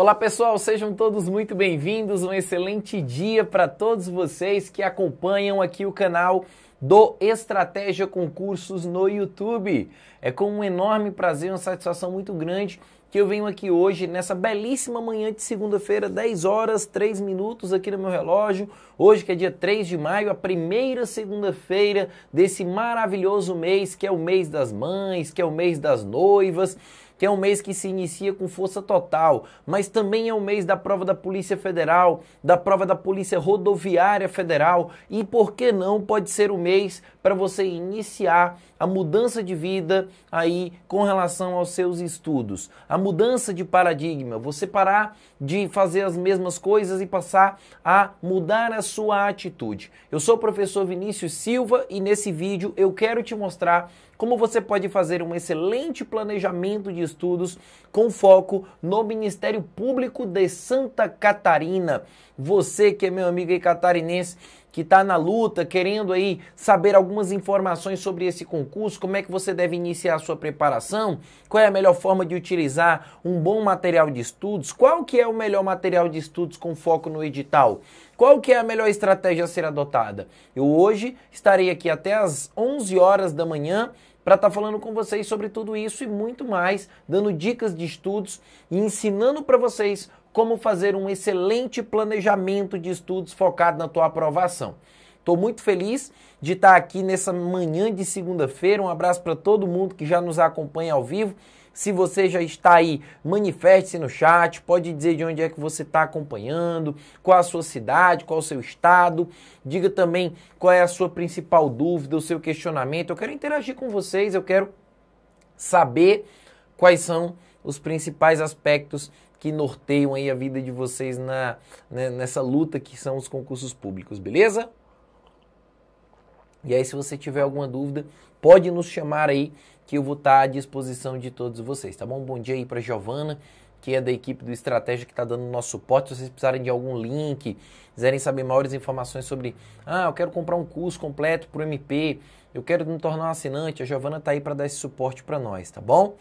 Olá pessoal, sejam todos muito bem-vindos. Um excelente dia para todos vocês que acompanham aqui o canal do Estratégia Concursos no YouTube. É com um enorme prazer, uma satisfação muito grande que eu venho aqui hoje nessa belíssima manhã de segunda-feira, 10 horas 3 minutos aqui no meu relógio. Hoje que é dia 3 de maio, a primeira segunda-feira desse maravilhoso mês que é o mês das mães, que é o mês das noivas que é um mês que se inicia com força total, mas também é um mês da prova da Polícia Federal, da prova da Polícia Rodoviária Federal e, por que não, pode ser o mês para você iniciar a mudança de vida aí com relação aos seus estudos, a mudança de paradigma, você parar de fazer as mesmas coisas e passar a mudar a sua atitude. Eu sou o professor Vinícius Silva e nesse vídeo eu quero te mostrar como você pode fazer um excelente planejamento de estudos com foco no Ministério Público de Santa Catarina. Você que é meu amigo e catarinense que está na luta, querendo aí saber algumas informações sobre esse concurso, como é que você deve iniciar a sua preparação, qual é a melhor forma de utilizar um bom material de estudos, qual que é o melhor material de estudos com foco no edital, qual que é a melhor estratégia a ser adotada. Eu hoje estarei aqui até as 11 horas da manhã para estar tá falando com vocês sobre tudo isso e muito mais, dando dicas de estudos e ensinando para vocês como fazer um excelente planejamento de estudos focado na tua aprovação. Estou muito feliz de estar aqui nessa manhã de segunda-feira. Um abraço para todo mundo que já nos acompanha ao vivo. Se você já está aí, manifeste-se no chat, pode dizer de onde é que você está acompanhando, qual a sua cidade, qual o seu estado. Diga também qual é a sua principal dúvida, o seu questionamento. Eu quero interagir com vocês, eu quero saber quais são os principais aspectos que norteiam aí a vida de vocês na, né, nessa luta que são os concursos públicos, beleza? E aí, se você tiver alguma dúvida, pode nos chamar aí que eu vou estar à disposição de todos vocês, tá bom? Bom dia aí para Giovana, que é da equipe do Estratégia que está dando o nosso suporte. Se vocês precisarem de algum link, quiserem saber maiores informações sobre, ah, eu quero comprar um curso completo para o MP, eu quero me tornar um assinante, a Giovana está aí para dar esse suporte para nós, tá bom?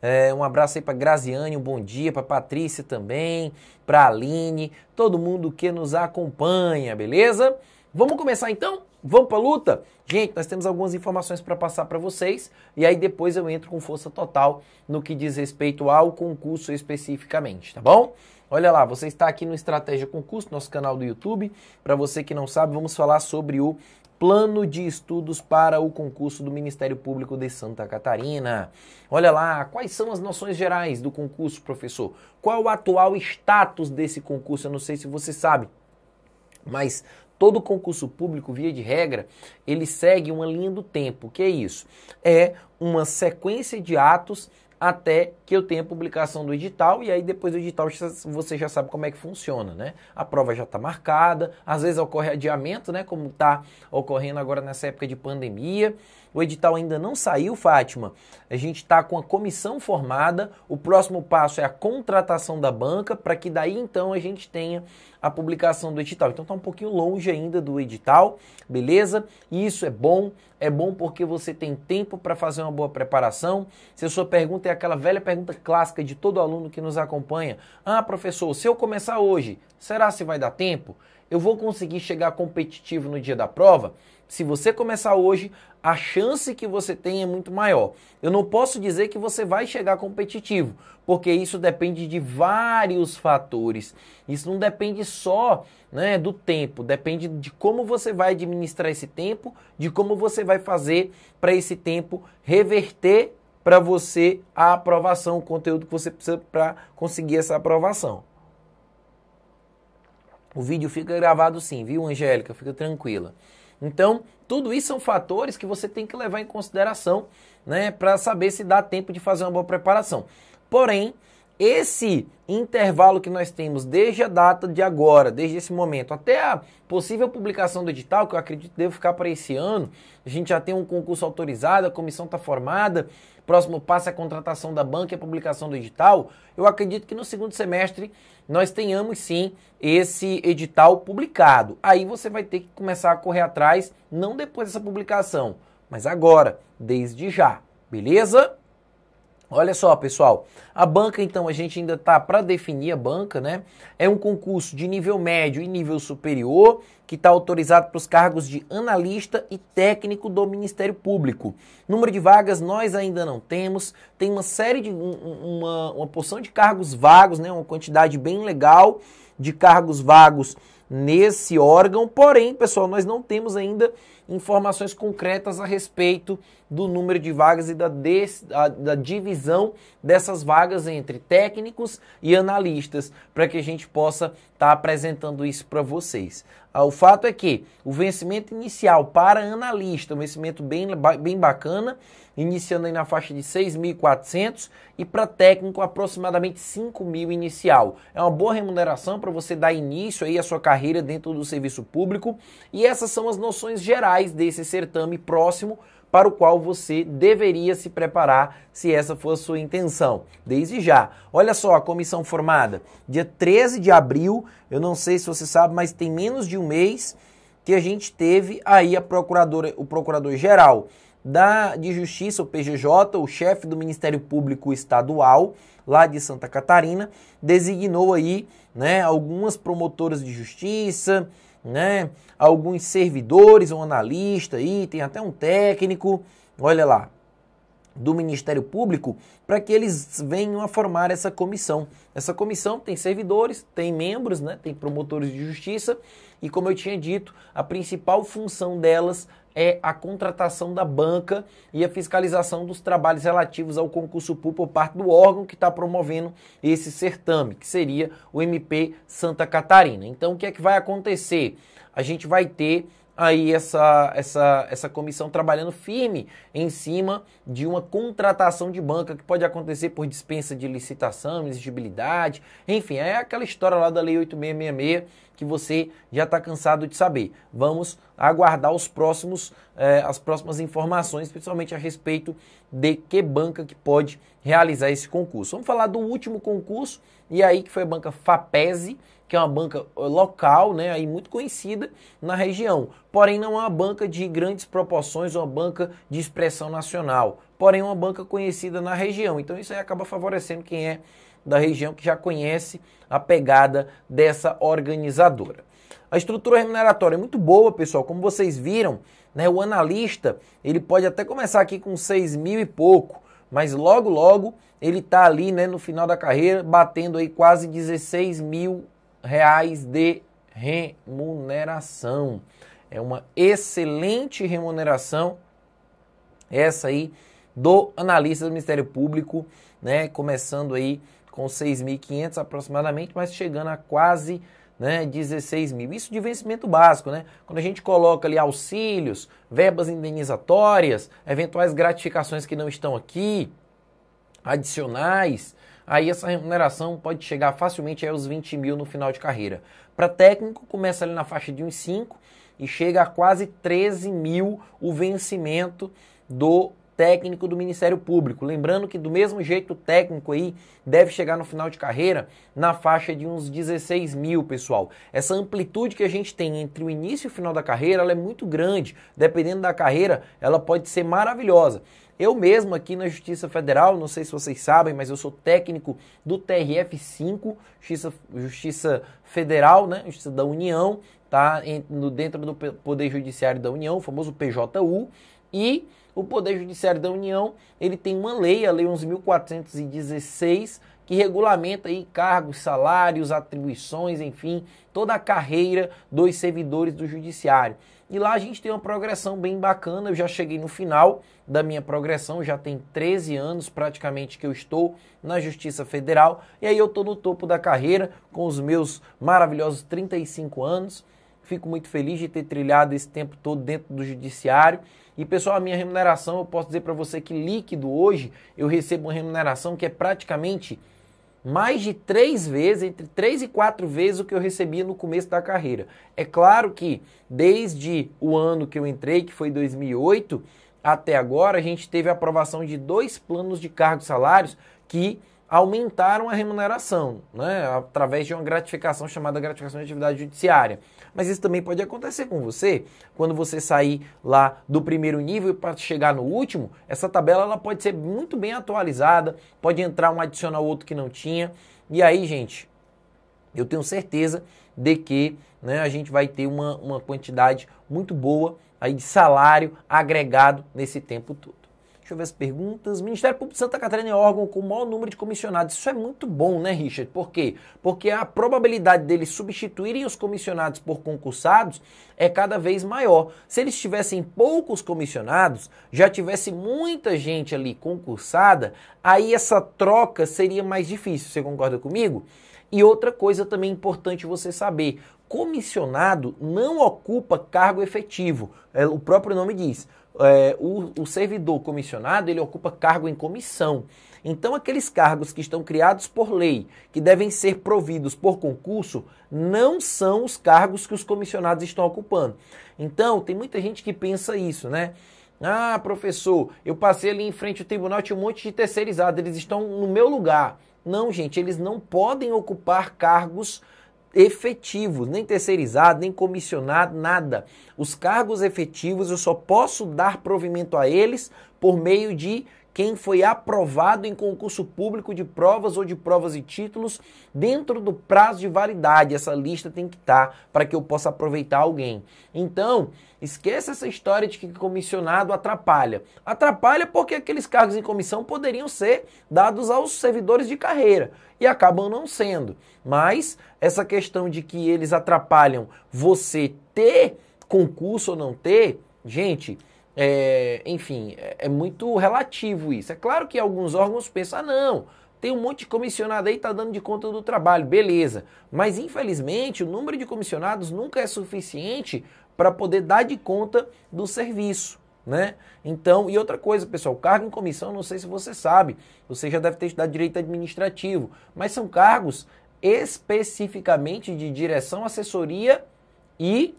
É, um abraço aí para Graziane, um bom dia, para Patrícia também, para Aline, todo mundo que nos acompanha, beleza? Vamos começar então? Vamos para luta? Gente, nós temos algumas informações para passar para vocês e aí depois eu entro com força total no que diz respeito ao concurso especificamente, tá bom? Olha lá, você está aqui no Estratégia com Custo, nosso canal do YouTube. Para você que não sabe, vamos falar sobre o plano de estudos para o concurso do Ministério Público de Santa Catarina. Olha lá, quais são as noções gerais do concurso, professor? Qual o atual status desse concurso? Eu não sei se você sabe, mas todo concurso público, via de regra, ele segue uma linha do tempo. O que é isso? É uma sequência de atos até que eu tenha publicação do edital e aí depois do edital você já sabe como é que funciona, né? A prova já está marcada, às vezes ocorre adiamento, né? Como está ocorrendo agora nessa época de pandemia. O edital ainda não saiu, Fátima. A gente está com a comissão formada. O próximo passo é a contratação da banca para que daí então a gente tenha a publicação do edital. Então está um pouquinho longe ainda do edital, beleza? E isso é bom. É bom porque você tem tempo para fazer uma boa preparação. Se a sua pergunta é aquela velha pergunta clássica de todo aluno que nos acompanha: Ah, professor, se eu começar hoje, será se vai dar tempo? Eu vou conseguir chegar competitivo no dia da prova? se você começar hoje, a chance que você tem é muito maior. Eu não posso dizer que você vai chegar competitivo, porque isso depende de vários fatores. Isso não depende só né, do tempo, depende de como você vai administrar esse tempo, de como você vai fazer para esse tempo reverter para você a aprovação, o conteúdo que você precisa para conseguir essa aprovação. O vídeo fica gravado sim, viu, Angélica? Fica tranquila. Então, tudo isso são fatores que você tem que levar em consideração, né, para saber se dá tempo de fazer uma boa preparação. Porém, esse intervalo que nós temos desde a data de agora, desde esse momento, até a possível publicação do edital, que eu acredito deve ficar para esse ano, a gente já tem um concurso autorizado, a comissão está formada, próximo passo é a contratação da banca e a publicação do edital. Eu acredito que no segundo semestre nós tenhamos sim esse edital publicado. Aí você vai ter que começar a correr atrás, não depois dessa publicação, mas agora, desde já. Beleza? Olha só, pessoal, a banca então a gente ainda tá para definir a banca, né? É um concurso de nível médio e nível superior que está autorizado para os cargos de analista e técnico do Ministério Público. Número de vagas nós ainda não temos, tem uma série de um, uma, uma porção de cargos vagos, né? Uma quantidade bem legal de cargos vagos nesse órgão, porém, pessoal, nós não temos ainda informações concretas a respeito do número de vagas e da, des, a, da divisão dessas vagas entre técnicos e analistas, para que a gente possa estar tá apresentando isso para vocês. Ah, o fato é que o vencimento inicial para analista, um vencimento bem, bem bacana, iniciando aí na faixa de 6.400 e para técnico aproximadamente 5.000 inicial. É uma boa remuneração para você dar início aí à sua carreira dentro do serviço público e essas são as noções gerais desse certame próximo para o qual você deveria se preparar se essa for a sua intenção, desde já. Olha só a comissão formada, dia 13 de abril, eu não sei se você sabe, mas tem menos de um mês que a gente teve aí a procuradora, o procurador-geral da de Justiça, o PGJ, o chefe do Ministério Público Estadual, lá de Santa Catarina, designou aí, né, algumas promotoras de justiça, né? Alguns servidores, um analista aí, tem até um técnico. Olha lá, do Ministério Público para que eles venham a formar essa comissão. Essa comissão tem servidores, tem membros, né, tem promotores de justiça e, como eu tinha dito, a principal função delas é a contratação da banca e a fiscalização dos trabalhos relativos ao concurso público por parte do órgão que está promovendo esse certame, que seria o MP Santa Catarina. Então, o que é que vai acontecer? A gente vai ter aí essa, essa, essa comissão trabalhando firme em cima de uma contratação de banca que pode acontecer por dispensa de licitação, exigibilidade, enfim, é aquela história lá da Lei 8666 que você já está cansado de saber. Vamos aguardar os próximos, eh, as próximas informações, principalmente a respeito de que banca que pode realizar esse concurso. Vamos falar do último concurso, e aí que foi a banca FAPESE, que é uma banca eh, local, né, aí muito conhecida na região. Porém, não é uma banca de grandes proporções, uma banca de expressão nacional. Porém, é uma banca conhecida na região. Então, isso aí acaba favorecendo quem é da região que já conhece a pegada dessa organizadora. A estrutura remuneratória é muito boa, pessoal. Como vocês viram, né, o analista ele pode até começar aqui com 6 mil e pouco, mas logo, logo ele está ali né, no final da carreira batendo aí quase 16 mil reais de remuneração. É uma excelente remuneração essa aí do analista do Ministério Público, né, começando aí com 6.500 aproximadamente, mas chegando a quase né, 16 mil. Isso de vencimento básico, né? Quando a gente coloca ali auxílios, verbas indenizatórias, eventuais gratificações que não estão aqui, adicionais, aí essa remuneração pode chegar facilmente aos 20 mil no final de carreira. Para técnico, começa ali na faixa de uns 5 e chega a quase 13 mil o vencimento do técnico do Ministério Público. Lembrando que do mesmo jeito o técnico aí deve chegar no final de carreira na faixa de uns 16 mil, pessoal. Essa amplitude que a gente tem entre o início e o final da carreira, ela é muito grande. Dependendo da carreira, ela pode ser maravilhosa. Eu mesmo aqui na Justiça Federal, não sei se vocês sabem, mas eu sou técnico do TRF5, Justiça, Justiça Federal, né? Justiça da União, tá? no, dentro do Poder Judiciário da União, o famoso PJU, e o Poder Judiciário da União, ele tem uma lei, a Lei 11.416, que regulamenta aí cargos, salários, atribuições, enfim, toda a carreira dos servidores do Judiciário. E lá a gente tem uma progressão bem bacana. Eu já cheguei no final da minha progressão, já tem 13 anos praticamente que eu estou na Justiça Federal. E aí eu estou no topo da carreira com os meus maravilhosos 35 anos. Fico muito feliz de ter trilhado esse tempo todo dentro do judiciário. E pessoal, a minha remuneração, eu posso dizer para você que líquido hoje, eu recebo uma remuneração que é praticamente mais de três vezes, entre três e quatro vezes o que eu recebia no começo da carreira. É claro que desde o ano que eu entrei, que foi 2008, até agora a gente teve a aprovação de dois planos de cargos salários que aumentaram a remuneração, né, através de uma gratificação chamada gratificação de atividade judiciária. Mas isso também pode acontecer com você quando você sair lá do primeiro nível para chegar no último. Essa tabela ela pode ser muito bem atualizada, pode entrar um adicional outro que não tinha. E aí, gente, eu tenho certeza de que né, a gente vai ter uma, uma quantidade muito boa aí de salário agregado nesse tempo todo. Deixa eu ver as perguntas. Ministério Público de Santa Catarina é órgão com o maior número de comissionados. Isso é muito bom, né, Richard? Por quê? Porque a probabilidade deles substituírem os comissionados por concursados é cada vez maior. Se eles tivessem poucos comissionados, já tivesse muita gente ali concursada, aí essa troca seria mais difícil. Você concorda comigo? E outra coisa também importante você saber: comissionado não ocupa cargo efetivo. É, o próprio nome diz é, o, o servidor comissionado ele ocupa cargo em comissão. Então, aqueles cargos que estão criados por lei, que devem ser providos por concurso, não são os cargos que os comissionados estão ocupando. Então, tem muita gente que pensa isso, né? Ah, professor, eu passei ali em frente ao tribunal, tinha um monte de terceirizado, eles estão no meu lugar. Não, gente, eles não podem ocupar cargos efetivos, nem terceirizado, nem comissionado, nada. Os cargos efetivos eu só posso dar provimento a eles por meio de quem foi aprovado em concurso público de provas ou de provas e títulos dentro do prazo de validade. Essa lista tem que estar tá para que eu possa aproveitar alguém. Então, esqueça essa história de que comissionado atrapalha. Atrapalha porque aqueles cargos em comissão poderiam ser dados aos servidores de carreira e acabam não sendo. Mas essa questão de que eles atrapalham você ter concurso ou não ter, gente, é, enfim, é, é, muito relativo isso. É claro que alguns órgãos pensam, ah, não, tem um monte de comissionado aí, tá dando de conta do trabalho, beleza. Mas infelizmente o número de comissionados nunca é suficiente para poder dar de conta do serviço. Né? Então, e outra coisa, pessoal, cargo em comissão, não sei se você sabe, você já deve ter estudado direito administrativo, mas são cargos especificamente de direção, assessoria e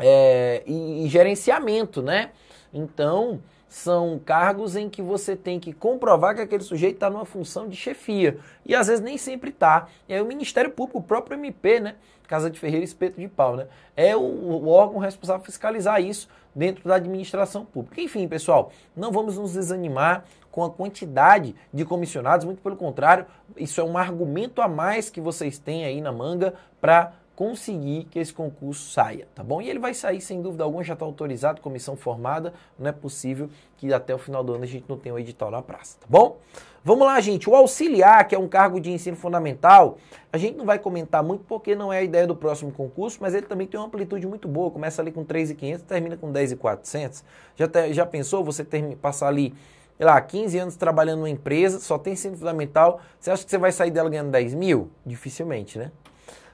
é, e, e gerenciamento, né? Então, são cargos em que você tem que comprovar que aquele sujeito está numa função de chefia. E às vezes nem sempre está. É o Ministério Público, o próprio MP, né? Casa de Ferreira Espeto de Pau, né? É o, o órgão responsável por fiscalizar isso dentro da administração pública. Enfim, pessoal, não vamos nos desanimar com a quantidade de comissionados, muito pelo contrário, isso é um argumento a mais que vocês têm aí na manga para conseguir que esse concurso saia, tá bom? E ele vai sair sem dúvida alguma, já está autorizado, comissão formada, não é possível que até o final do ano a gente não tenha o um edital na praça, tá bom? Vamos lá, gente, o auxiliar, que é um cargo de ensino fundamental, a gente não vai comentar muito porque não é a ideia do próximo concurso, mas ele também tem uma amplitude muito boa, começa ali com 3.500, termina com 10.400. Já já pensou você ter, passar ali sei lá, 15 anos trabalhando numa empresa, só tem ensino fundamental, você acha que você vai sair dela ganhando 10 mil? Dificilmente, né?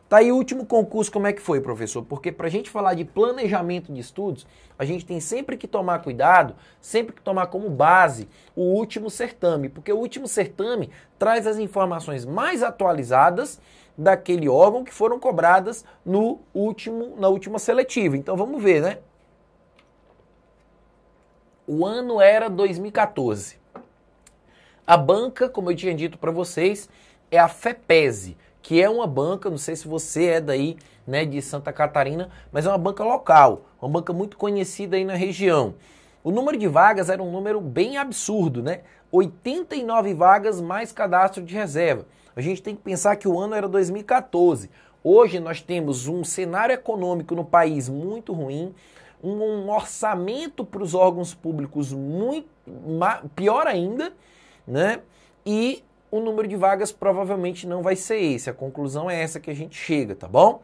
Tá aí o último concurso, como é que foi, professor? Porque para a gente falar de planejamento de estudos, a gente tem sempre que tomar cuidado, sempre que tomar como base o último certame, porque o último certame traz as informações mais atualizadas daquele órgão que foram cobradas no último, na última seletiva. Então vamos ver, né? O ano era 2014. A banca, como eu tinha dito para vocês, é a FEPESE, que é uma banca, não sei se você é daí, né, de Santa Catarina, mas é uma banca local, uma banca muito conhecida aí na região. O número de vagas era um número bem absurdo, né? 89 vagas mais cadastro de reserva. A gente tem que pensar que o ano era 2014. Hoje nós temos um cenário econômico no país muito ruim, um, orçamento para os órgãos públicos muito pior ainda, né? E o número de vagas provavelmente não vai ser esse. A conclusão é essa que a gente chega, tá bom?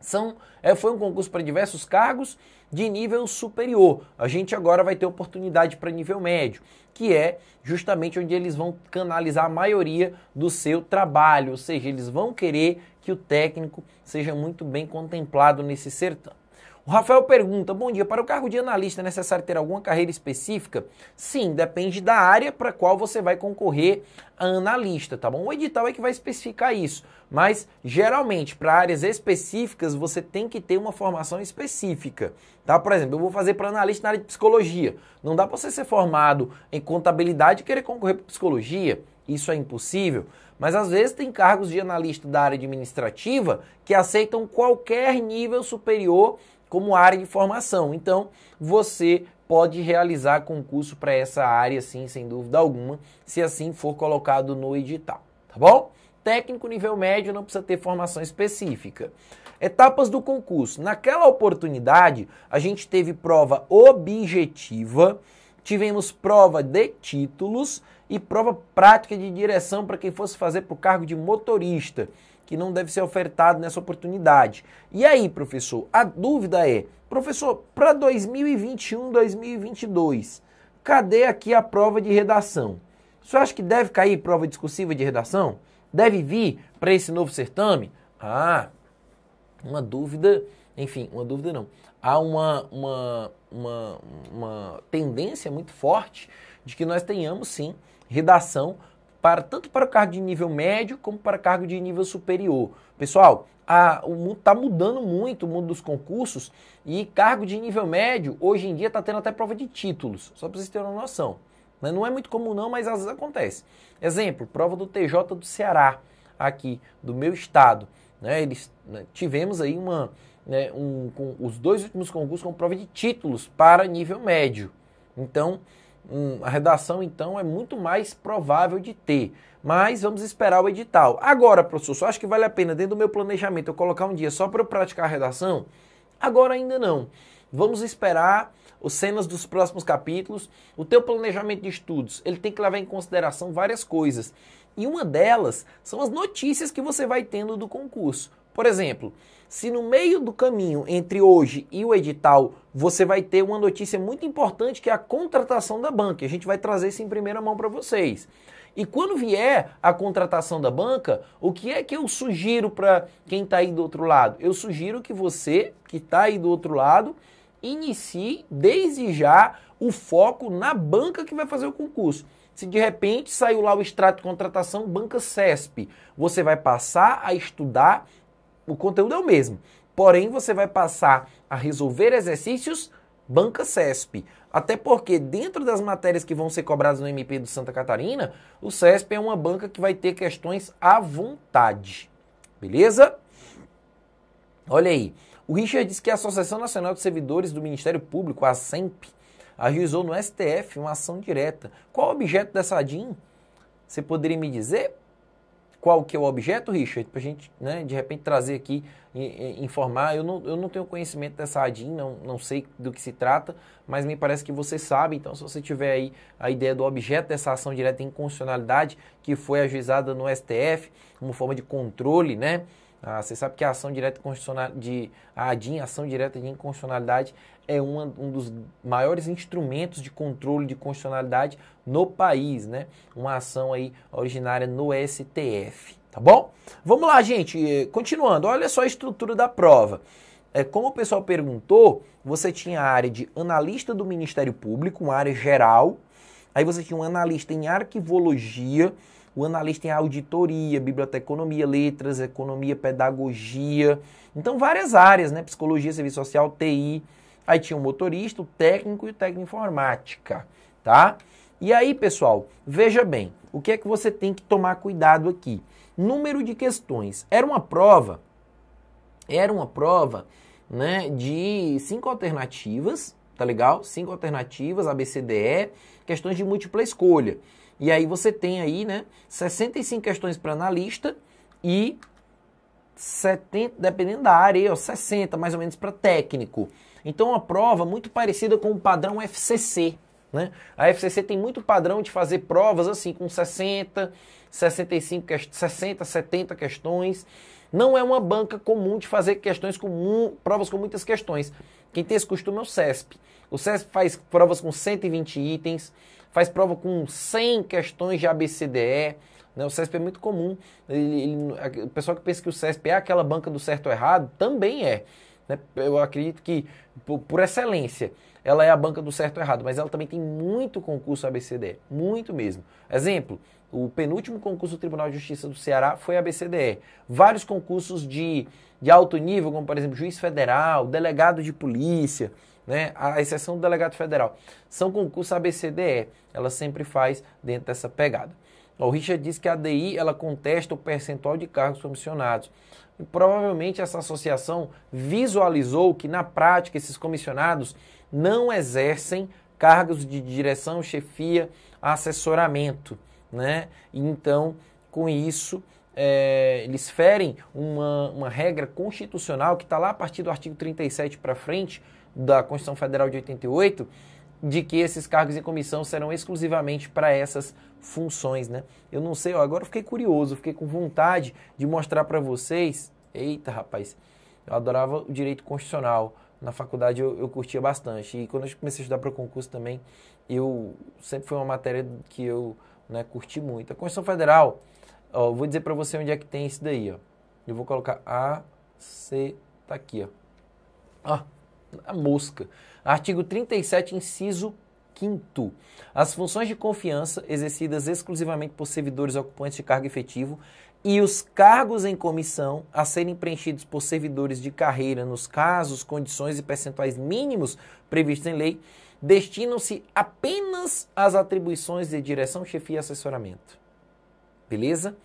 São, é, foi um concurso para diversos cargos de nível superior. A gente agora vai ter oportunidade para nível médio, que é justamente onde eles vão canalizar a maioria do seu trabalho, ou seja, eles vão querer que o técnico seja muito bem contemplado nesse sertão. O Rafael pergunta: Bom dia, para o cargo de analista é necessário ter alguma carreira específica? Sim, depende da área para qual você vai concorrer a analista, tá bom? O edital é que vai especificar isso, mas geralmente para áreas específicas você tem que ter uma formação específica, tá? Por exemplo, eu vou fazer para analista na área de psicologia. Não dá para você ser formado em contabilidade e querer concorrer para psicologia. Isso é impossível, mas às vezes tem cargos de analista da área administrativa que aceitam qualquer nível superior como área de formação. Então, você pode realizar concurso para essa área, sim, sem dúvida alguma, se assim for colocado no edital, tá bom? Técnico nível médio não precisa ter formação específica. Etapas do concurso. Naquela oportunidade, a gente teve prova objetiva, tivemos prova de títulos e prova prática de direção para quem fosse fazer para o cargo de motorista que não deve ser ofertado nessa oportunidade. E aí, professor, a dúvida é, professor, para 2021, 2022, cadê aqui a prova de redação? Você acha que deve cair prova discursiva de redação? Deve vir para esse novo certame? Ah, uma dúvida, enfim, uma dúvida não. Há uma, uma, uma, uma tendência muito forte de que nós tenhamos sim redação para tanto para o cargo de nível médio como para cargo de nível superior. Pessoal, a, o mundo está mudando muito, o mundo dos concursos, e cargo de nível médio, hoje em dia, está tendo até prova de títulos, só para vocês terem uma noção. Não é muito comum não, mas às vezes acontece. Exemplo, prova do TJ do Ceará, aqui, do meu estado. Né, eles, né, tivemos aí uma, né, um, os dois últimos concursos com prova de títulos para nível médio. Então, um, a redação, então, é muito mais provável de ter. Mas vamos esperar o edital. Agora, professor, só acho que vale a pena, dentro do meu planejamento, eu colocar um dia só para eu praticar a redação? Agora ainda não. Vamos esperar os cenas dos próximos capítulos. O teu planejamento de estudos, ele tem que levar em consideração várias coisas. E uma delas são as notícias que você vai tendo do concurso. Por exemplo, se no meio do caminho entre hoje e o edital você vai ter uma notícia muito importante que é a contratação da banca, a gente vai trazer isso em primeira mão para vocês. E quando vier a contratação da banca, o que é que eu sugiro para quem está aí do outro lado? Eu sugiro que você, que está aí do outro lado, inicie desde já o foco na banca que vai fazer o concurso. Se de repente saiu lá o extrato de contratação banca CESP, você vai passar a estudar o conteúdo é o mesmo. Porém, você vai passar a resolver exercícios banca CESP. Até porque, dentro das matérias que vão ser cobradas no MP do Santa Catarina, o CESP é uma banca que vai ter questões à vontade. Beleza? Olha aí. O Richard diz que a Associação Nacional de Servidores do Ministério Público, a SEMP, ajuizou no STF uma ação direta. Qual o objeto dessa ADIM? Você poderia me dizer? qual que é o objeto, Richard, para a gente, né, de repente, trazer aqui e, e, informar. Eu não, eu não tenho conhecimento dessa ADIN, não, não sei do que se trata, mas me parece que você sabe. Então, se você tiver aí a ideia do objeto dessa ação direta em constitucionalidade, que foi ajuizada no STF, como forma de controle, né? Ah, você sabe que a ação direta de, de a ADIN, ação direta de inconstitucionalidade, é uma, um dos maiores instrumentos de controle de constitucionalidade no país, né? Uma ação aí originária no STF, tá bom? Vamos lá, gente, eh, continuando, olha só a estrutura da prova. É, como o pessoal perguntou, você tinha a área de analista do Ministério Público, uma área geral, aí você tinha um analista em arquivologia, o analista em auditoria, biblioteconomia, letras, economia, pedagogia. Então, várias áreas, né? Psicologia, serviço social, TI. Aí tinha o motorista, o técnico e o técnico informática, tá? E aí, pessoal, veja bem, o que é que você tem que tomar cuidado aqui? Número de questões. Era uma prova, era uma prova, né, de cinco alternativas, tá legal? Cinco alternativas, ABCDE, questões de múltipla escolha. E aí você tem aí, né, 65 questões para analista e 70, dependendo da área, 60 mais ou menos para técnico. Então, uma prova muito parecida com o padrão FCC. Né? A FCC tem muito padrão de fazer provas assim, com 60, 65, 60, 70 questões. Não é uma banca comum de fazer questões com provas com muitas questões. Quem tem esse costume é o CESP. O CESP faz provas com 120 itens, faz prova com 100 questões de ABCDE. Né? O CESP é muito comum. Ele, ele, o pessoal que pensa que o CESP é aquela banca do certo ou errado, também é. Né? Eu acredito que, por, por excelência, ela é a banca do certo e errado, mas ela também tem muito concurso ABCDE, muito mesmo. Exemplo, o penúltimo concurso do Tribunal de Justiça do Ceará foi ABCDE. Vários concursos de, de alto nível, como por exemplo juiz federal, delegado de polícia, né, a exceção do delegado federal, são concursos ABCDE. Ela sempre faz dentro dessa pegada. O Richard diz que a ADI ela contesta o percentual de cargos comissionados. E provavelmente essa associação visualizou que na prática esses comissionados não exercem cargos de direção, chefia, assessoramento, né? Então, com isso, é, eles ferem uma, uma regra constitucional que está lá a partir do artigo 37 para frente da Constituição Federal de 88, de que esses cargos em comissão serão exclusivamente para essas funções, né? Eu não sei, ó, agora eu fiquei curioso, fiquei com vontade de mostrar para vocês. Eita, rapaz, eu adorava o direito constitucional. Na faculdade eu, eu curtia bastante. E quando eu comecei a estudar para o concurso também, eu sempre foi uma matéria que eu né, curti muito. A Constituição Federal, ó, vou dizer para você onde é que tem isso daí, ó. Eu vou colocar A, C, tá aqui, ó. Ah, a mosca. Artigo 37, inciso Quinto, as funções de confiança exercidas exclusivamente por servidores ocupantes de cargo efetivo e os cargos em comissão a serem preenchidos por servidores de carreira nos casos, condições e percentuais mínimos previstos em lei, destinam-se apenas às atribuições de direção, chefia e assessoramento. Beleza?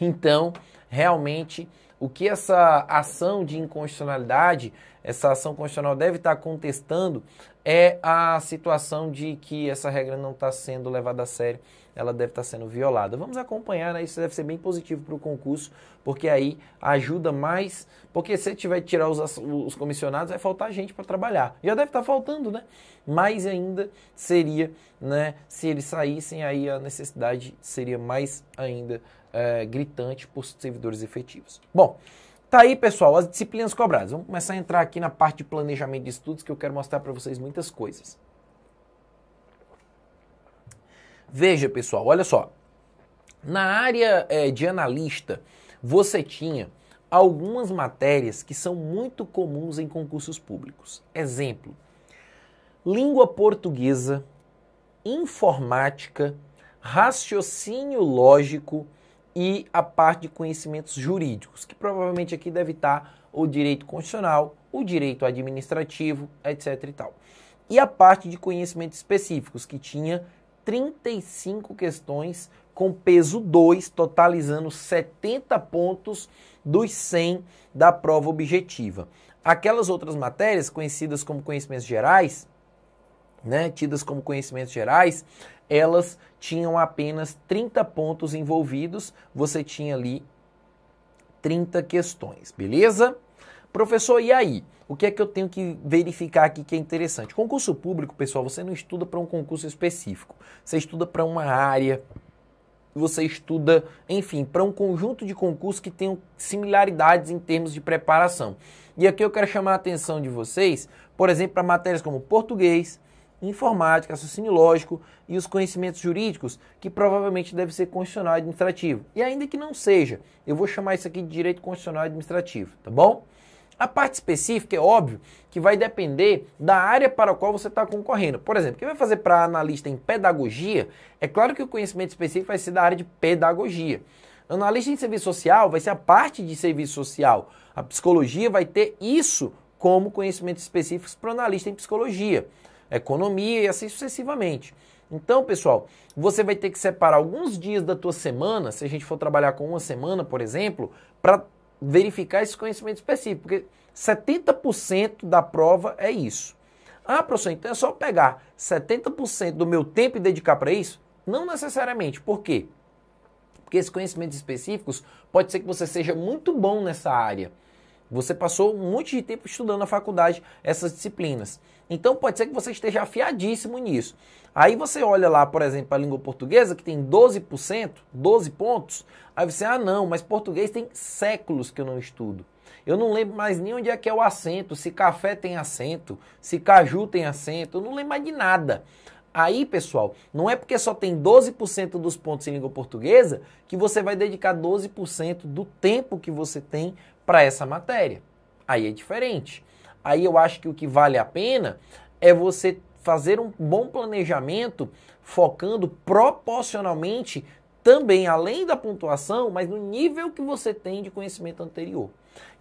Então, realmente o que essa ação de inconstitucionalidade, essa ação constitucional deve estar contestando é a situação de que essa regra não está sendo levada a sério, ela deve estar sendo violada. Vamos acompanhar, né? isso deve ser bem positivo para o concurso, porque aí ajuda mais, porque se tiver que tirar os, os comissionados, vai faltar gente para trabalhar. Já deve estar faltando, né? Mais ainda seria, né? Se eles saíssem, aí a necessidade seria mais ainda é, gritante por servidores efetivos. Bom, tá aí pessoal, as disciplinas cobradas. Vamos começar a entrar aqui na parte de planejamento de estudos que eu quero mostrar para vocês muitas coisas. Veja pessoal, olha só. Na área é, de analista, você tinha algumas matérias que são muito comuns em concursos públicos. Exemplo: língua portuguesa, informática, raciocínio lógico, e a parte de conhecimentos jurídicos, que provavelmente aqui deve estar o direito constitucional, o direito administrativo, etc e tal. E a parte de conhecimentos específicos, que tinha 35 questões com peso 2, totalizando 70 pontos dos 100 da prova objetiva. Aquelas outras matérias conhecidas como conhecimentos gerais, né, tidas como conhecimentos gerais, elas tinham apenas 30 pontos envolvidos, você tinha ali 30 questões, beleza? Professor, e aí? O que é que eu tenho que verificar aqui que é interessante? Concurso público, pessoal, você não estuda para um concurso específico. Você estuda para uma área, você estuda, enfim, para um conjunto de concursos que tenham similaridades em termos de preparação. E aqui eu quero chamar a atenção de vocês, por exemplo, para matérias como português, informática, raciocínio lógico e os conhecimentos jurídicos, que provavelmente deve ser constitucional e administrativo. E ainda que não seja, eu vou chamar isso aqui de direito constitucional e administrativo, tá bom? A parte específica é óbvio que vai depender da área para a qual você está concorrendo. Por exemplo, quem vai fazer para analista em pedagogia, é claro que o conhecimento específico vai ser da área de pedagogia. Analista em serviço social vai ser a parte de serviço social. A psicologia vai ter isso como conhecimentos específicos para o analista em psicologia economia e assim sucessivamente. Então, pessoal, você vai ter que separar alguns dias da tua semana, se a gente for trabalhar com uma semana, por exemplo, para verificar esse conhecimento específico, porque 70% da prova é isso. Ah, professor, então é só pegar 70% do meu tempo e dedicar para isso? Não necessariamente. Por quê? Porque esses conhecimentos específicos pode ser que você seja muito bom nessa área. Você passou um monte de tempo estudando na faculdade essas disciplinas. Então pode ser que você esteja afiadíssimo nisso. Aí você olha lá, por exemplo, a língua portuguesa, que tem 12%, 12 pontos. Aí você, ah, não, mas português tem séculos que eu não estudo. Eu não lembro mais nem onde é que é o acento, se café tem acento, se caju tem acento, eu não lembro mais de nada. Aí, pessoal, não é porque só tem 12% dos pontos em língua portuguesa que você vai dedicar 12% do tempo que você tem para essa matéria. Aí é diferente. Aí eu acho que o que vale a pena é você fazer um bom planejamento focando proporcionalmente também além da pontuação, mas no nível que você tem de conhecimento anterior.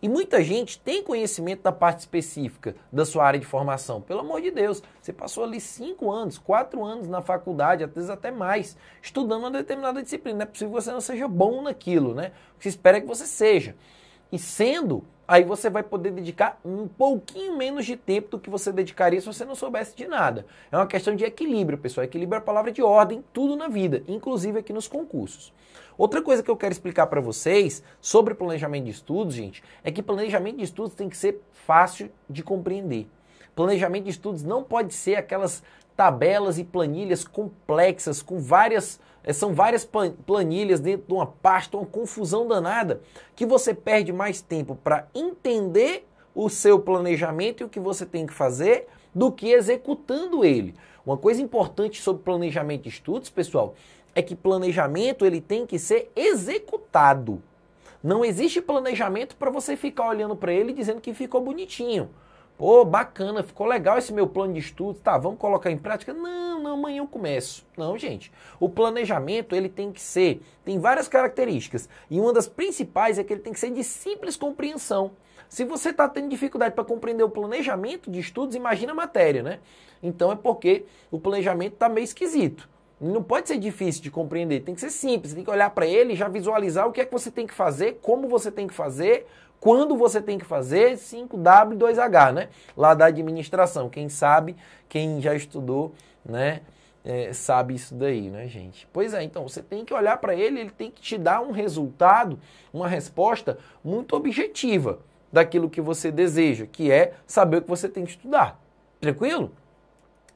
E muita gente tem conhecimento da parte específica da sua área de formação. Pelo amor de Deus, você passou ali cinco anos, quatro anos na faculdade, às vezes até mais, estudando uma determinada disciplina. Não é possível que você não seja bom naquilo, né? O que se espera é que você seja. E sendo, aí você vai poder dedicar um pouquinho menos de tempo do que você dedicaria se você não soubesse de nada. É uma questão de equilíbrio, pessoal. Equilíbrio é a palavra de ordem, tudo na vida, inclusive aqui nos concursos. Outra coisa que eu quero explicar para vocês sobre planejamento de estudos, gente, é que planejamento de estudos tem que ser fácil de compreender. Planejamento de estudos não pode ser aquelas tabelas e planilhas complexas com várias é, são várias planilhas dentro de uma pasta, uma confusão danada, que você perde mais tempo para entender o seu planejamento e o que você tem que fazer do que executando ele. Uma coisa importante sobre planejamento de estudos, pessoal, é que planejamento ele tem que ser executado. Não existe planejamento para você ficar olhando para ele e dizendo que ficou bonitinho. Pô, bacana, ficou legal esse meu plano de estudo, tá, vamos colocar em prática? Não, não, amanhã eu começo. Não, gente. O planejamento, ele tem que ser, tem várias características, e uma das principais é que ele tem que ser de simples compreensão. Se você está tendo dificuldade para compreender o planejamento de estudos, imagina a matéria, né? Então é porque o planejamento está meio esquisito. Não pode ser difícil de compreender, tem que ser simples, tem que olhar para ele e já visualizar o que é que você tem que fazer, como você tem que fazer, quando você tem que fazer 5W2H, né? Lá da administração. Quem sabe, quem já estudou, né? É, sabe isso daí, né, gente? Pois é, então você tem que olhar para ele, ele tem que te dar um resultado, uma resposta muito objetiva daquilo que você deseja, que é saber o que você tem que estudar. Tranquilo?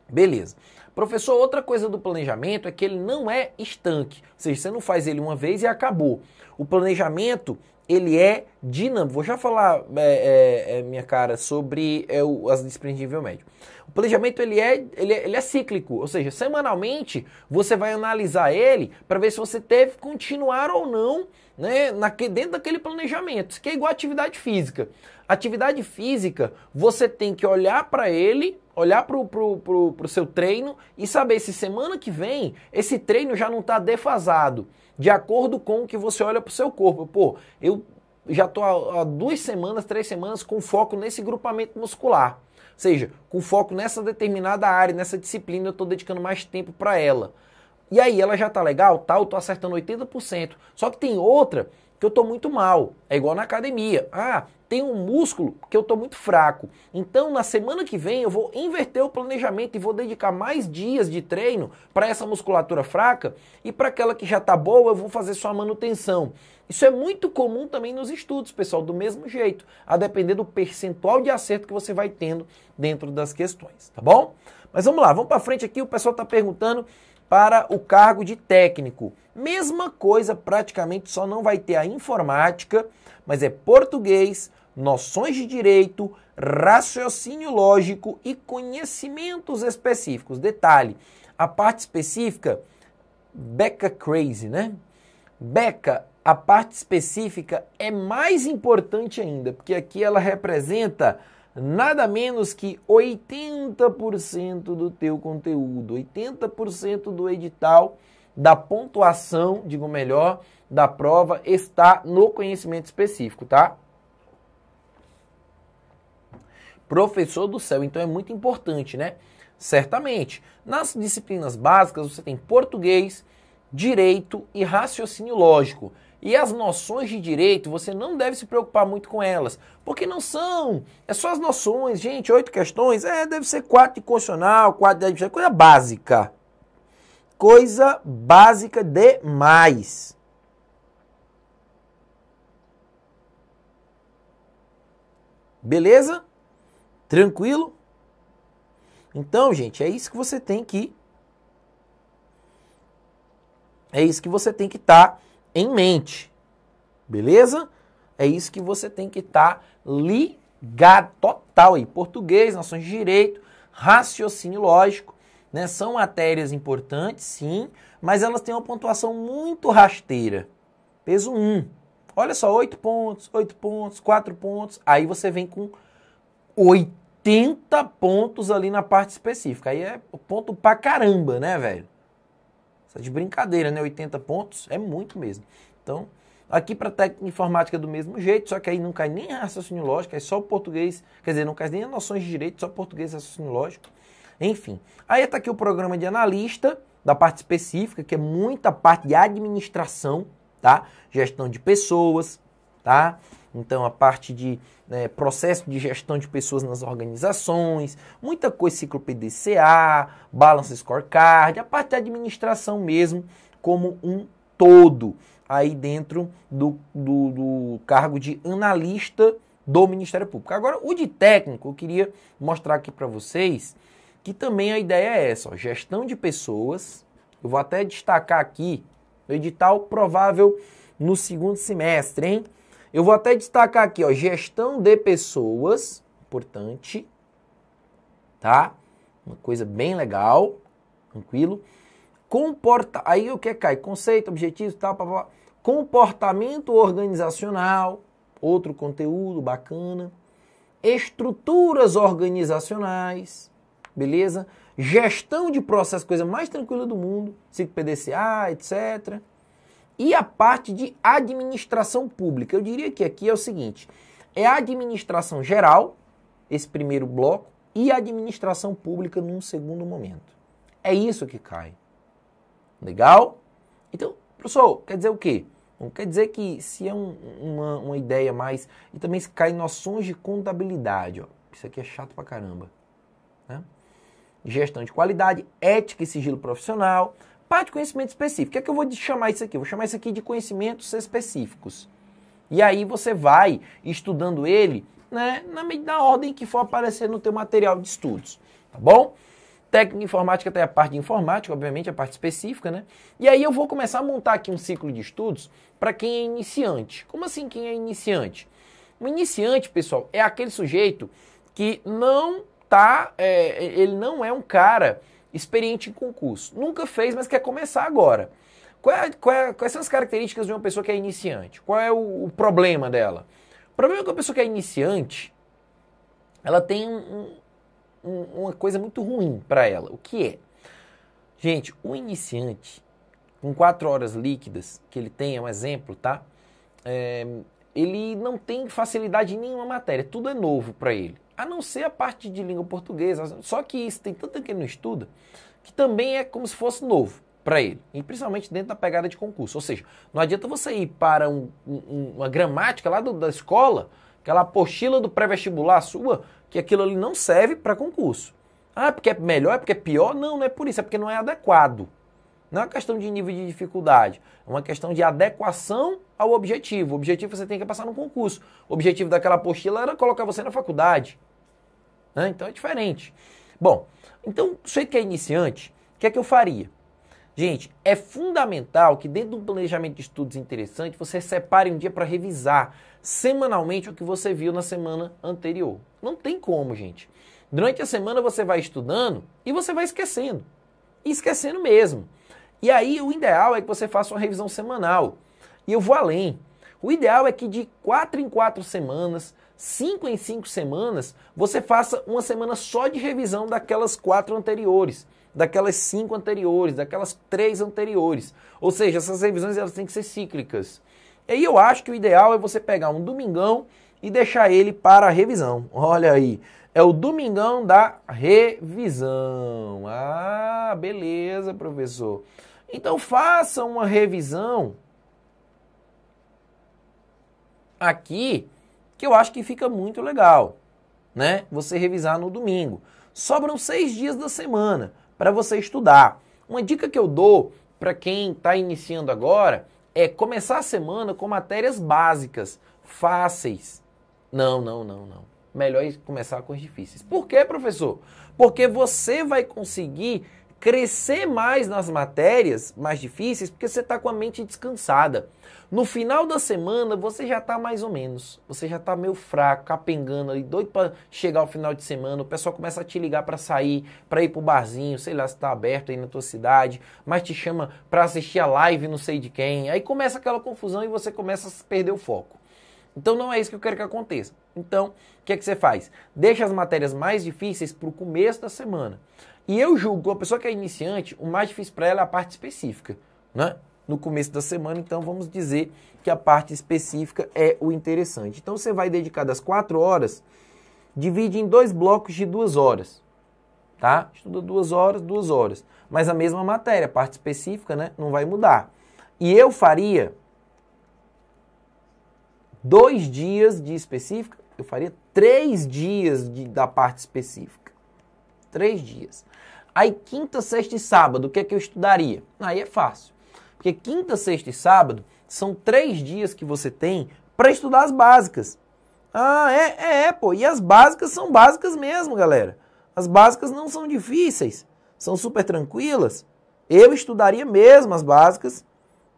Beleza. Professor, outra coisa do planejamento é que ele não é estanque, ou seja, você não faz ele uma vez e acabou. O planejamento ele é dinâmico. Vou já falar, é, é, é minha cara, sobre é, o, as desprendível médio. O planejamento ele é, ele, é, ele é cíclico, ou seja, semanalmente você vai analisar ele para ver se você que continuar ou não né, dentro daquele planejamento. Isso que é igual à atividade física. Atividade física, você tem que olhar para ele, olhar para o seu treino e saber se semana que vem esse treino já não está defasado, de acordo com o que você olha para o seu corpo. Pô, eu já estou há, há duas semanas, três semanas com foco nesse grupamento muscular. Ou seja, com foco nessa determinada área, nessa disciplina, eu estou dedicando mais tempo para ela. E aí ela já tá legal, tal, tá, eu tô acertando 80%. Só que tem outra que eu tô muito mal. É igual na academia. Ah, tem um músculo que eu tô muito fraco. Então na semana que vem eu vou inverter o planejamento e vou dedicar mais dias de treino para essa musculatura fraca e para aquela que já tá boa, eu vou fazer só a manutenção. Isso é muito comum também nos estudos, pessoal, do mesmo jeito, a depender do percentual de acerto que você vai tendo dentro das questões, tá bom? Mas vamos lá, vamos para frente aqui, o pessoal tá perguntando para o cargo de técnico. Mesma coisa, praticamente só não vai ter a informática, mas é português, noções de direito, raciocínio lógico e conhecimentos específicos. Detalhe: a parte específica, beca Crazy, né? beca a parte específica é mais importante ainda, porque aqui ela representa nada menos que 80% do teu conteúdo, 80% do edital, da pontuação, digo melhor, da prova está no conhecimento específico, tá? Professor do céu, então é muito importante, né? Certamente. Nas disciplinas básicas você tem português, direito e raciocínio lógico. E as noções de direito, você não deve se preocupar muito com elas, porque não são. É só as noções, gente, oito questões. É, deve ser quatro de constitucional, quatro de coisa básica. Coisa básica demais. Beleza? Tranquilo? Então, gente, é isso que você tem que. É isso que você tem que estar. Tá em mente. Beleza? É isso que você tem que estar tá ligado total aí. Português, nações de direito, raciocínio lógico, né? São matérias importantes, sim, mas elas têm uma pontuação muito rasteira. Peso 1. Olha só, 8 pontos, 8 pontos, 4 pontos. Aí você vem com 80 pontos ali na parte específica. Aí é ponto pra caramba, né, velho? Isso é de brincadeira, né? 80 pontos é muito mesmo. Então, aqui para técnica informática é do mesmo jeito, só que aí não cai nem raciocínio lógico, é só o português, quer dizer, não cai nem noções de direito, só português e raciocínio lógico. Enfim, aí está aqui o programa de analista, da parte específica, que é muita parte de administração, tá? Gestão de pessoas, tá? Então, a parte de né, processo de gestão de pessoas nas organizações, muita coisa, ciclo PDCA, Balance Scorecard, a parte da administração mesmo, como um todo, aí dentro do, do, do cargo de analista do Ministério Público. Agora, o de técnico, eu queria mostrar aqui para vocês que também a ideia é essa, ó, gestão de pessoas. Eu vou até destacar aqui o edital provável no segundo semestre, hein? Eu vou até destacar aqui, ó, gestão de pessoas, importante, tá? Uma coisa bem legal, tranquilo. Comporta, aí o que é cai? Conceito, objetivo, tal, tá, papá. Comportamento organizacional, outro conteúdo bacana. Estruturas organizacionais, beleza? Gestão de processo, coisa mais tranquila do mundo, 5 PDCA, etc. E a parte de administração pública. Eu diria que aqui é o seguinte: é a administração geral, esse primeiro bloco, e a administração pública num segundo momento. É isso que cai. Legal? Então, professor, quer dizer o quê? Não quer dizer que se é um, uma, uma ideia mais. E também se cai noções de contabilidade. Ó. Isso aqui é chato pra caramba. Né? Gestão de qualidade, ética e sigilo profissional, parte de conhecimento específico. O que é que eu vou chamar isso aqui? Eu vou chamar isso aqui de conhecimentos específicos. E aí você vai estudando ele né, na, ordem que for aparecer no teu material de estudos, tá bom? Técnica informática tem a parte de informática, obviamente a parte específica, né? E aí eu vou começar a montar aqui um ciclo de estudos para quem é iniciante. Como assim quem é iniciante? O iniciante, pessoal, é aquele sujeito que não tá, é, ele não é um cara experiente em concurso, nunca fez, mas quer começar agora. Qual é, qual é, quais são as características de uma pessoa que é iniciante? Qual é o, o problema dela? O problema é que uma pessoa que é iniciante, ela tem um, um, uma coisa muito ruim para ela. O que é? Gente, o iniciante, com quatro horas líquidas, que ele tem, é um exemplo, tá? É, ele não tem facilidade em nenhuma matéria, tudo é novo para ele a não ser a parte de língua portuguesa. Só que isso tem tanto que ele não estuda, que também é como se fosse novo para ele, e principalmente dentro da pegada de concurso. Ou seja, não adianta você ir para um, um, uma gramática lá do, da escola, aquela apostila do pré-vestibular sua, que aquilo ali não serve para concurso. Ah, porque é melhor, é porque é pior? Não, não é por isso, é porque não é adequado. Não é uma questão de nível de dificuldade, é uma questão de adequação ao objetivo. O objetivo você tem que passar no concurso. O objetivo daquela apostila era colocar você na faculdade. Né? Então é diferente. Bom, então sei que é iniciante, o que é que eu faria? Gente, é fundamental que dentro de um planejamento de estudos interessante, você separe um dia para revisar semanalmente o que você viu na semana anterior. Não tem como, gente. Durante a semana você vai estudando e você vai esquecendo. esquecendo mesmo. E aí o ideal é que você faça uma revisão semanal. E eu vou além. O ideal é que de quatro em quatro semanas cinco em cinco semanas, você faça uma semana só de revisão daquelas quatro anteriores, daquelas cinco anteriores, daquelas três anteriores. Ou seja, essas revisões elas têm que ser cíclicas. E aí eu acho que o ideal é você pegar um domingão e deixar ele para a revisão. Olha aí, é o domingão da revisão. Ah, beleza, professor. Então faça uma revisão aqui que eu acho que fica muito legal, né? Você revisar no domingo. Sobram seis dias da semana para você estudar. Uma dica que eu dou para quem está iniciando agora é começar a semana com matérias básicas, fáceis. Não, não, não, não. Melhor é começar com as difíceis. Por quê, professor? Porque você vai conseguir crescer mais nas matérias mais difíceis porque você está com a mente descansada. No final da semana você já está mais ou menos, você já está meio fraco, capengando ali, doido para chegar ao final de semana. O pessoal começa a te ligar para sair, para ir pro barzinho, sei lá se está aberto aí na tua cidade, mas te chama para assistir a live, não sei de quem. Aí começa aquela confusão e você começa a perder o foco. Então não é isso que eu quero que aconteça. Então, o que é que você faz? Deixa as matérias mais difíceis para o começo da semana. E eu julgo, a pessoa que é iniciante, o mais difícil para ela é a parte específica, né? No começo da semana, então vamos dizer que a parte específica é o interessante. Então você vai dedicar das quatro horas, divide em dois blocos de duas horas, tá? Estuda duas horas, duas horas. Mas a mesma matéria, a parte específica, né? Não vai mudar. E eu faria dois dias de específica, eu faria três dias de, da parte específica três dias. Aí quinta, sexta e sábado, o que é que eu estudaria? Aí é fácil. Porque quinta, sexta e sábado são três dias que você tem para estudar as básicas. Ah, é, é, é, pô. E as básicas são básicas mesmo, galera. As básicas não são difíceis, são super tranquilas. Eu estudaria mesmo as básicas,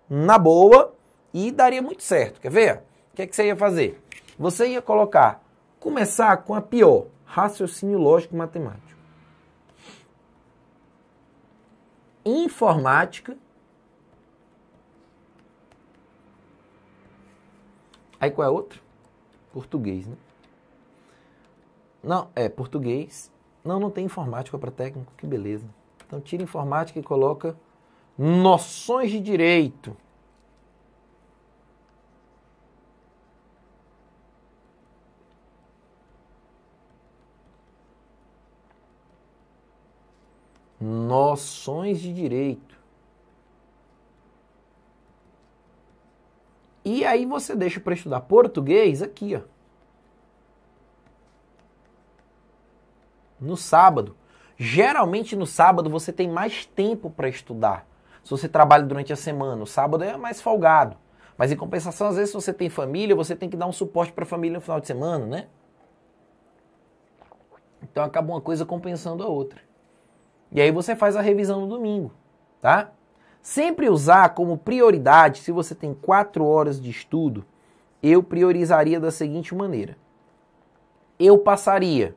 na boa, e daria muito certo. Quer ver? O que, é que você ia fazer? Você ia colocar, começar com a pior, raciocínio lógico matemático. informática. Aí qual é outro? Português, né? Não, é português. Não, não tem informática para técnico, que beleza. Então tira informática e coloca noções de direito. noções de direito. E aí você deixa para estudar português aqui, ó. No sábado. Geralmente no sábado você tem mais tempo para estudar. Se você trabalha durante a semana, o sábado é mais folgado. Mas em compensação, às vezes se você tem família, você tem que dar um suporte para a família no final de semana, né? Então acaba uma coisa compensando a outra. E aí você faz a revisão no domingo, tá? Sempre usar como prioridade, se você tem quatro horas de estudo, eu priorizaria da seguinte maneira. Eu passaria,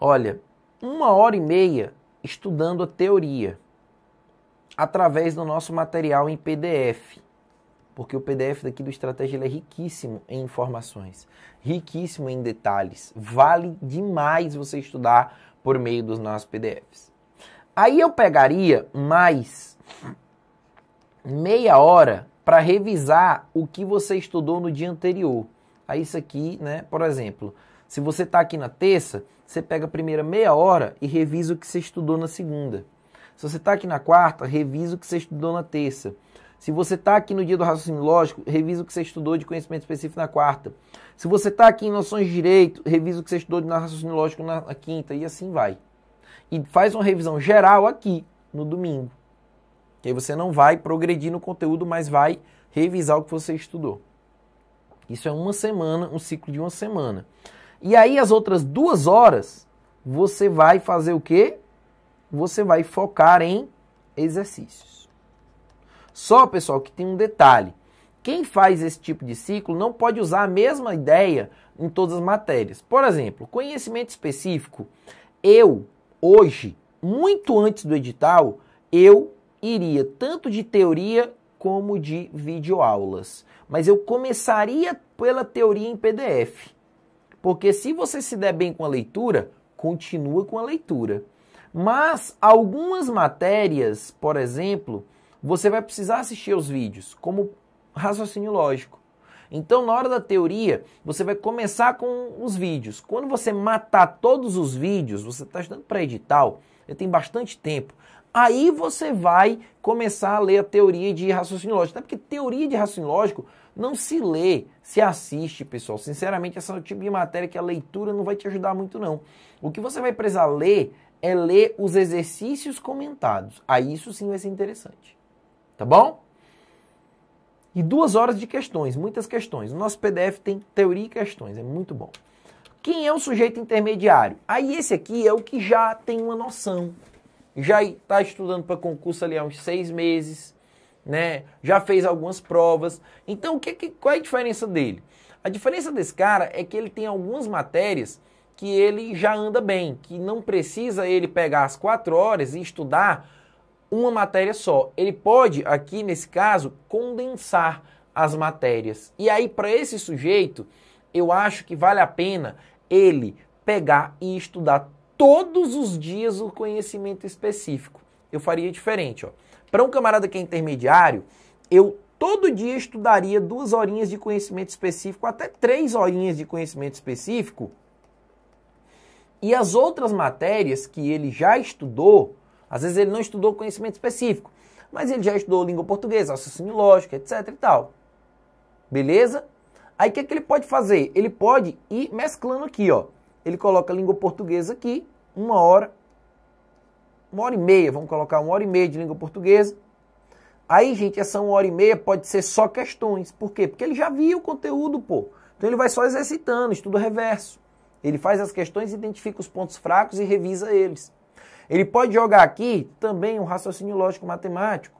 olha, uma hora e meia estudando a teoria através do nosso material em PDF, porque o PDF daqui do Estratégia é riquíssimo em informações, riquíssimo em detalhes. Vale demais você estudar por meio dos nossos PDFs. Aí eu pegaria mais meia hora para revisar o que você estudou no dia anterior. Aí isso aqui, né, por exemplo, se você está aqui na terça, você pega a primeira meia hora e revisa o que você estudou na segunda. Se você está aqui na quarta, revisa o que você estudou na terça. Se você está aqui no dia do raciocínio lógico, revisa o que você estudou de conhecimento específico na quarta. Se você está aqui em noções de direito, revisa o que você estudou de raciocínio lógico na quinta e assim vai. E faz uma revisão geral aqui no domingo. Que aí você não vai progredir no conteúdo, mas vai revisar o que você estudou. Isso é uma semana, um ciclo de uma semana. E aí as outras duas horas, você vai fazer o quê? Você vai focar em exercícios. Só, pessoal, que tem um detalhe. Quem faz esse tipo de ciclo não pode usar a mesma ideia em todas as matérias. Por exemplo, conhecimento específico. Eu, hoje, muito antes do edital, eu iria tanto de teoria como de videoaulas. Mas eu começaria pela teoria em PDF. Porque se você se der bem com a leitura, continua com a leitura. Mas algumas matérias, por exemplo, você vai precisar assistir aos vídeos como raciocínio lógico. Então, na hora da teoria, você vai começar com os vídeos. Quando você matar todos os vídeos, você está estudando para edital, você tem bastante tempo. Aí você vai começar a ler a teoria de raciocínio lógico. Até porque teoria de raciocínio lógico não se lê, se assiste, pessoal. Sinceramente, esse é o tipo de matéria que a leitura não vai te ajudar muito, não. O que você vai precisar ler é ler os exercícios comentados. Aí isso sim vai ser interessante tá bom? E duas horas de questões, muitas questões. O nosso PDF tem teoria e questões, é muito bom. Quem é o sujeito intermediário? Aí esse aqui é o que já tem uma noção. Já está estudando para concurso ali há uns seis meses, né? Já fez algumas provas. Então, o que, que, qual é a diferença dele? A diferença desse cara é que ele tem algumas matérias que ele já anda bem, que não precisa ele pegar as quatro horas e estudar uma matéria só. Ele pode, aqui nesse caso, condensar as matérias. E aí, para esse sujeito, eu acho que vale a pena ele pegar e estudar todos os dias o conhecimento específico. Eu faria diferente, ó. Para um camarada que é intermediário, eu todo dia estudaria duas horinhas de conhecimento específico, até três horinhas de conhecimento específico. E as outras matérias que ele já estudou, às vezes ele não estudou conhecimento específico, mas ele já estudou língua portuguesa, raciocínio lógico, etc e tal. Beleza? Aí o que, é que ele pode fazer? Ele pode ir mesclando aqui, ó. Ele coloca a língua portuguesa aqui, uma hora, uma hora e meia, vamos colocar uma hora e meia de língua portuguesa. Aí, gente, essa uma hora e meia pode ser só questões. Por quê? Porque ele já viu o conteúdo, pô. Então ele vai só exercitando, estuda reverso. Ele faz as questões, identifica os pontos fracos e revisa eles. Ele pode jogar aqui também um raciocínio lógico matemático.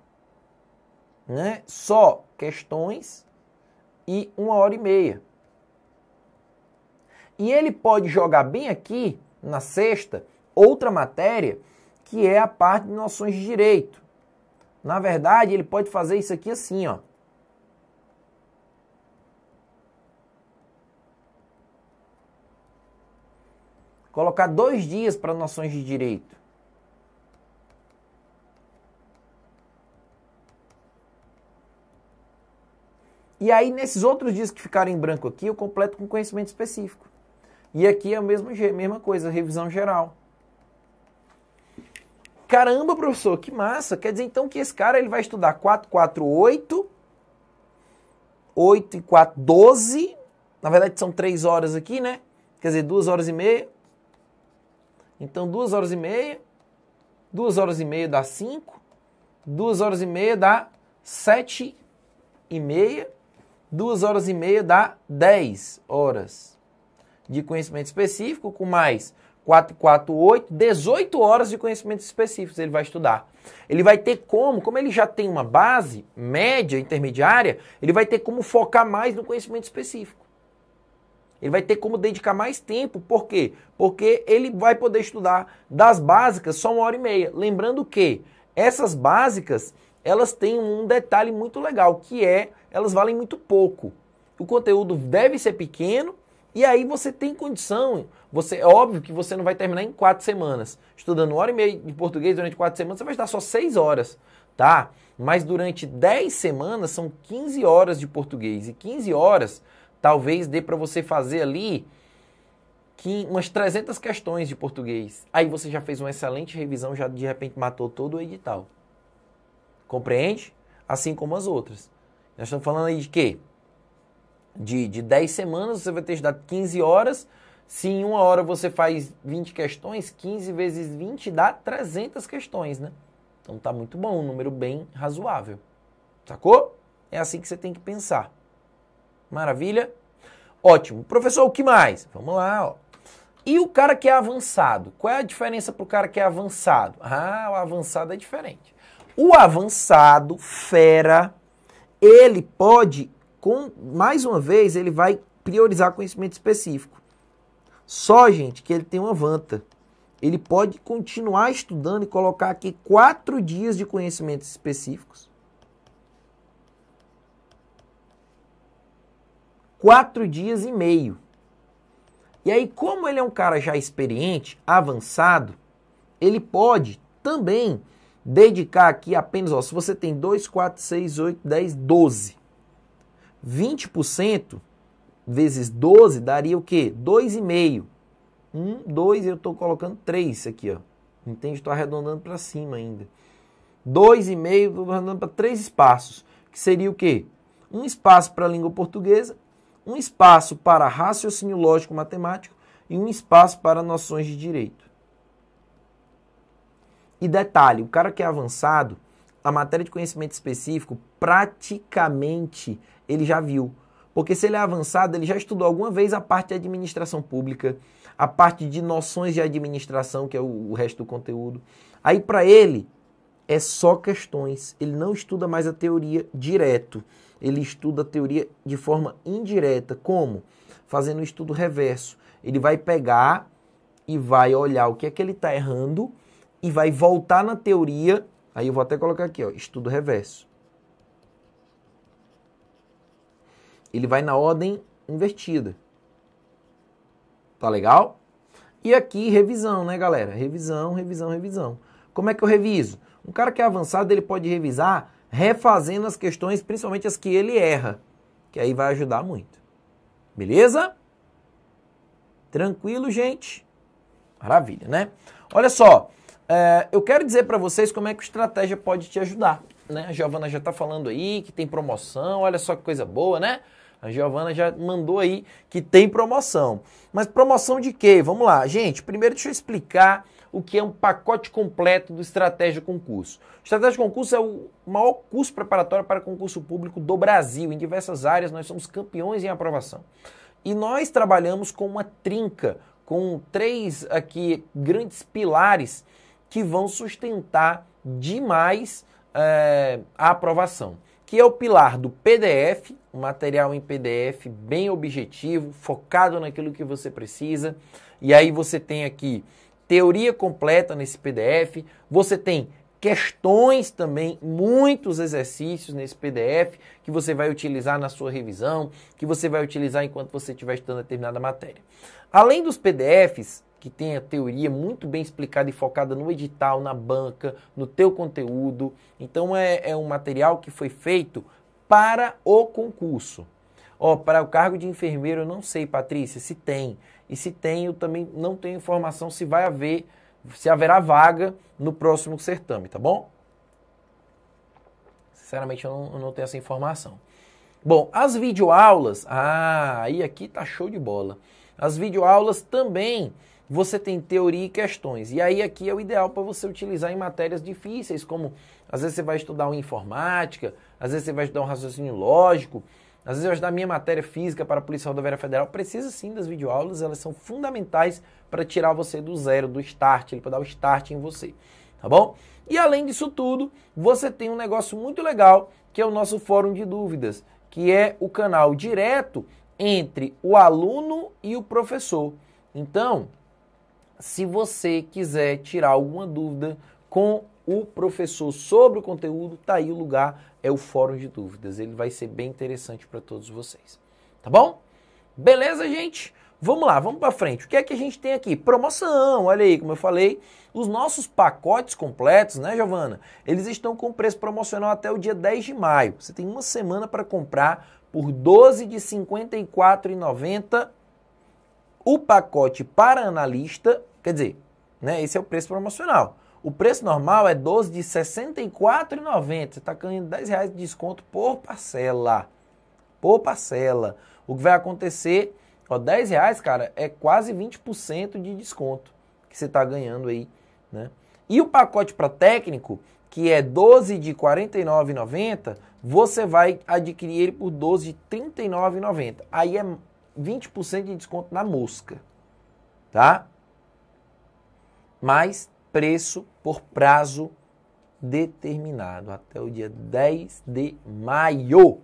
Né? Só questões e uma hora e meia. E ele pode jogar bem aqui, na sexta, outra matéria, que é a parte de noções de direito. Na verdade, ele pode fazer isso aqui assim, ó. Colocar dois dias para noções de direito. E aí, nesses outros dias que ficaram em branco aqui, eu completo com conhecimento específico. E aqui é a mesma, mesma coisa, revisão geral. Caramba, professor, que massa! Quer dizer então que esse cara ele vai estudar 4, 4, 8, 8 e 4, 12. Na verdade, são 3 horas aqui, né? Quer dizer, 2 horas e meia. Então, 2 horas e meia. 2 horas e meia dá 5. 2 horas e meia dá 7 e meia duas horas e meia dá 10 horas de conhecimento específico, com mais 4, 4, 8, 18 horas de conhecimentos específicos ele vai estudar. Ele vai ter como, como ele já tem uma base média, intermediária, ele vai ter como focar mais no conhecimento específico. Ele vai ter como dedicar mais tempo, por quê? Porque ele vai poder estudar das básicas só uma hora e meia. Lembrando que essas básicas elas têm um detalhe muito legal, que é elas valem muito pouco. O conteúdo deve ser pequeno e aí você tem condição. Você é óbvio que você não vai terminar em quatro semanas. Estudando uma hora e meia de português durante quatro semanas, você vai estar só seis horas, tá? Mas durante dez semanas são 15 horas de português. E 15 horas talvez dê para você fazer ali que umas 300 questões de português. Aí você já fez uma excelente revisão, já de repente matou todo o edital. Compreende? Assim como as outras. Nós estamos falando aí de quê? De, de 10 semanas, você vai ter estudado 15 horas. Se em uma hora você faz 20 questões, 15 vezes 20 dá 300 questões, né? Então tá muito bom, um número bem razoável. Sacou? É assim que você tem que pensar. Maravilha? Ótimo. Professor, o que mais? Vamos lá, ó. E o cara que é avançado? Qual é a diferença para o cara que é avançado? Ah, o avançado é diferente. O avançado, fera, ele pode, com mais uma vez, ele vai priorizar conhecimento específico. Só, gente, que ele tem uma vanta. Ele pode continuar estudando e colocar aqui quatro dias de conhecimentos específicos. Quatro dias e meio. E aí, como ele é um cara já experiente, avançado, ele pode também dedicar aqui apenas, ó, se você tem 2, 4, 6, 8, 10, 12. 20% vezes 12 daria o quê? 2,5. 1, 2, eu estou colocando 3 aqui, ó. Entende? Estou arredondando para cima ainda. 2,5, estou arredondando para 3 espaços. Que seria o quê? Um espaço para a língua portuguesa, um espaço para raciocínio lógico matemático e um espaço para noções de direito. E detalhe, o cara que é avançado, a matéria de conhecimento específico, praticamente ele já viu. Porque se ele é avançado, ele já estudou alguma vez a parte de administração pública, a parte de noções de administração, que é o, resto do conteúdo. Aí para ele é só questões, ele não estuda mais a teoria direto, ele estuda a teoria de forma indireta, como fazendo um estudo reverso. Ele vai pegar e vai olhar o que é que ele está errando e vai voltar na teoria. Aí eu vou até colocar aqui, ó, estudo reverso. Ele vai na ordem invertida. Tá legal? E aqui revisão, né, galera? Revisão, revisão, revisão. Como é que eu reviso? Um cara que é avançado, ele pode revisar refazendo as questões, principalmente as que ele erra, que aí vai ajudar muito. Beleza? Tranquilo, gente? Maravilha, né? Olha só, é, eu quero dizer para vocês como é que a estratégia pode te ajudar. Né? A Giovana já está falando aí que tem promoção, olha só que coisa boa, né? A Giovana já mandou aí que tem promoção. Mas promoção de quê? Vamos lá. Gente, primeiro deixa eu explicar o que é um pacote completo do Estratégia Concurso. Estratégia Concurso é o maior curso preparatório para concurso público do Brasil. Em diversas áreas, nós somos campeões em aprovação. E nós trabalhamos com uma trinca, com três aqui grandes pilares que vão sustentar demais é, a aprovação, que é o pilar do PDF, um material em PDF bem objetivo, focado naquilo que você precisa. E aí você tem aqui teoria completa nesse PDF, você tem questões também, muitos exercícios nesse PDF que você vai utilizar na sua revisão, que você vai utilizar enquanto você estiver estudando determinada matéria. Além dos PDFs, que tem a teoria muito bem explicada e focada no edital, na banca, no teu conteúdo. Então é, é um material que foi feito para o concurso. Ó, oh, para o cargo de enfermeiro eu não sei, Patrícia, se tem. E se tem, eu também não tenho informação se vai haver, se haverá vaga no próximo certame, tá bom? Sinceramente, eu não, eu não tenho essa informação. Bom, as videoaulas, ah, aí aqui tá show de bola. As videoaulas também você tem teoria e questões. E aí aqui é o ideal para você utilizar em matérias difíceis, como às vezes você vai estudar uma informática, às vezes você vai estudar um raciocínio lógico, às vezes eu estudar minha matéria física para a Polícia Rodoviária Federal precisa sim das videoaulas, elas são fundamentais para tirar você do zero, do start, ele para dar o start em você, tá bom? E além disso tudo, você tem um negócio muito legal, que é o nosso fórum de dúvidas, que é o canal direto entre o aluno e o professor. Então, se você quiser tirar alguma dúvida com o professor sobre o conteúdo, tá aí o lugar, é o fórum de dúvidas. Ele vai ser bem interessante para todos vocês. Tá bom? Beleza, gente? Vamos lá, vamos para frente. O que é que a gente tem aqui? Promoção, olha aí, como eu falei, os nossos pacotes completos, né, Giovana? Eles estão com preço promocional até o dia 10 de maio. Você tem uma semana para comprar por 12 de 54,90 o pacote para analista Quer dizer, né, esse é o preço promocional. O preço normal é 12 de R$ 64,90. Você está ganhando 10 reais de desconto por parcela. Por parcela. O que vai acontecer, ó, 10 reais, cara, é quase 20% de desconto que você está ganhando aí, né? E o pacote para técnico, que é 12 de R$ 49,90, você vai adquirir ele por 12 de R$ 39,90. Aí é 20% de desconto na mosca, tá? mais preço por prazo determinado até o dia 10 de maio.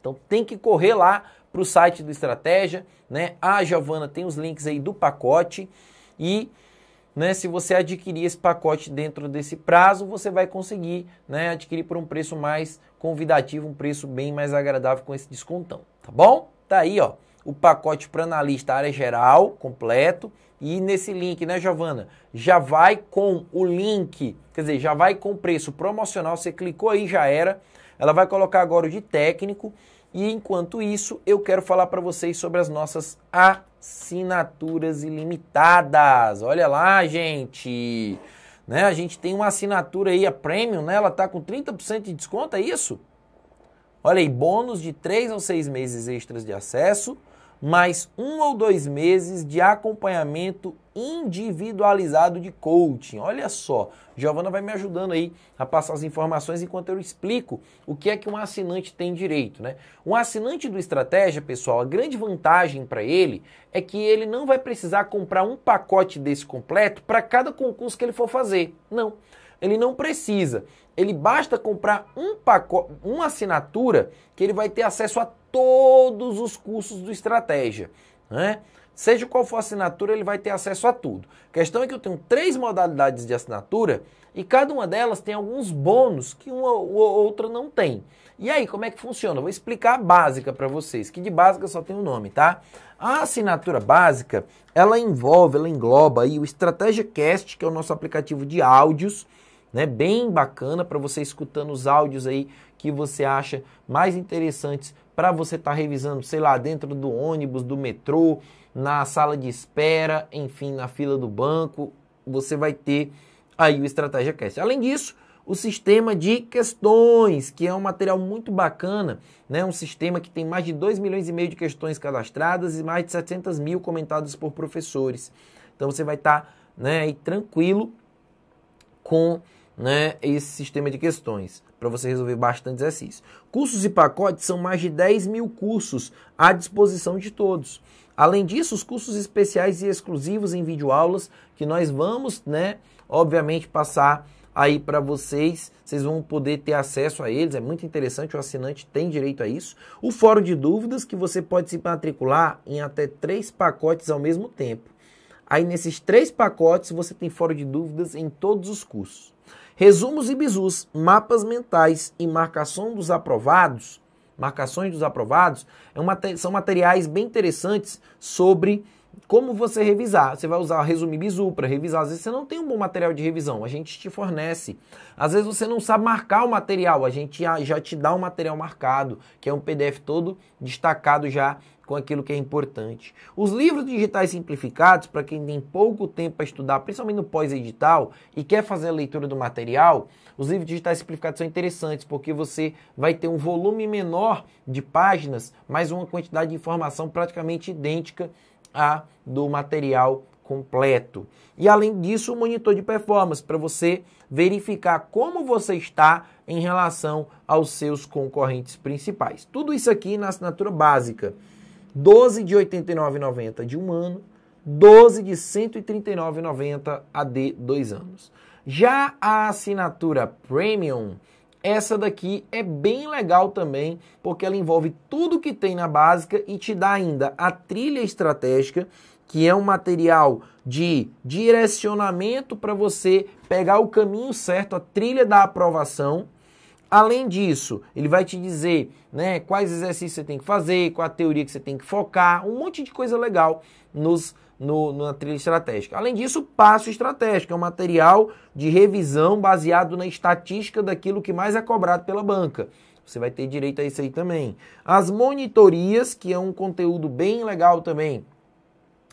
Então tem que correr lá para o site do Estratégia, né? A ah, Giovana tem os links aí do pacote e né, se você adquirir esse pacote dentro desse prazo, você vai conseguir né, adquirir por um preço mais convidativo, um preço bem mais agradável com esse descontão, tá bom? Tá aí, ó o pacote para analista área geral completo. E nesse link, né, Giovana? Já vai com o link, quer dizer, já vai com o preço promocional. Você clicou aí, já era. Ela vai colocar agora o de técnico. E enquanto isso, eu quero falar para vocês sobre as nossas assinaturas ilimitadas. Olha lá, gente. Né? A gente tem uma assinatura aí, a Premium, né? Ela tá com 30% de desconto, é isso? Olha aí, bônus de 3 ou 6 meses extras de acesso mais um ou dois meses de acompanhamento individualizado de coaching. Olha só, Giovana vai me ajudando aí a passar as informações enquanto eu explico o que é que um assinante tem direito, né? Um assinante do estratégia, pessoal, a grande vantagem para ele é que ele não vai precisar comprar um pacote desse completo para cada concurso que ele for fazer. Não. Ele não precisa. Ele basta comprar um pacote, uma assinatura que ele vai ter acesso a todos os cursos do Estratégia. Né? Seja qual for a assinatura, ele vai ter acesso a tudo. A questão é que eu tenho três modalidades de assinatura e cada uma delas tem alguns bônus que uma ou outra não tem. E aí, como é que funciona? Eu vou explicar a básica para vocês, que de básica só tem o um nome, tá? A assinatura básica, ela envolve, ela engloba aí o Estratégia Cast, que é o nosso aplicativo de áudios, né? Bem bacana para você escutando os áudios aí que você acha mais interessantes para você estar tá revisando, sei lá, dentro do ônibus, do metrô, na sala de espera, enfim, na fila do banco, você vai ter aí o Estratégia Cast. Além disso, o sistema de questões, que é um material muito bacana, né? um sistema que tem mais de 2 milhões e meio de questões cadastradas e mais de 700 mil comentadas por professores. Então você vai estar tá, né, tranquilo com né, esse sistema de questões para você resolver bastante exercício. Cursos e pacotes são mais de 10 mil cursos à disposição de todos. Além disso, os cursos especiais e exclusivos em videoaulas que nós vamos, né, obviamente passar aí para vocês, vocês vão poder ter acesso a eles, é muito interessante, o assinante tem direito a isso. O fórum de dúvidas que você pode se matricular em até três pacotes ao mesmo tempo. Aí nesses três pacotes você tem fórum de dúvidas em todos os cursos. Resumos e bizus, mapas mentais e marcação dos aprovados, marcações dos aprovados, é uma, são materiais bem interessantes sobre como você revisar? Você vai usar resumir bizu para revisar. Às vezes você não tem um bom material de revisão, a gente te fornece. Às vezes você não sabe marcar o material, a gente já te dá o um material marcado, que é um PDF todo destacado já com aquilo que é importante. Os livros digitais simplificados, para quem tem pouco tempo para estudar, principalmente no pós-edital, e quer fazer a leitura do material, os livros digitais simplificados são interessantes, porque você vai ter um volume menor de páginas, mas uma quantidade de informação praticamente idêntica a do material completo. E além disso, o monitor de performance para você verificar como você está em relação aos seus concorrentes principais. Tudo isso aqui na assinatura básica. 12 de 89,90 de um ano, 12 de 139,90 a de dois anos. Já a assinatura premium essa daqui é bem legal também, porque ela envolve tudo que tem na básica e te dá ainda a trilha estratégica, que é um material de direcionamento para você pegar o caminho certo, a trilha da aprovação. Além disso, ele vai te dizer né, quais exercícios você tem que fazer, qual a teoria que você tem que focar, um monte de coisa legal nos no, na trilha estratégica. Além disso, passo estratégico é um material de revisão baseado na estatística daquilo que mais é cobrado pela banca. Você vai ter direito a isso aí também. As monitorias, que é um conteúdo bem legal também,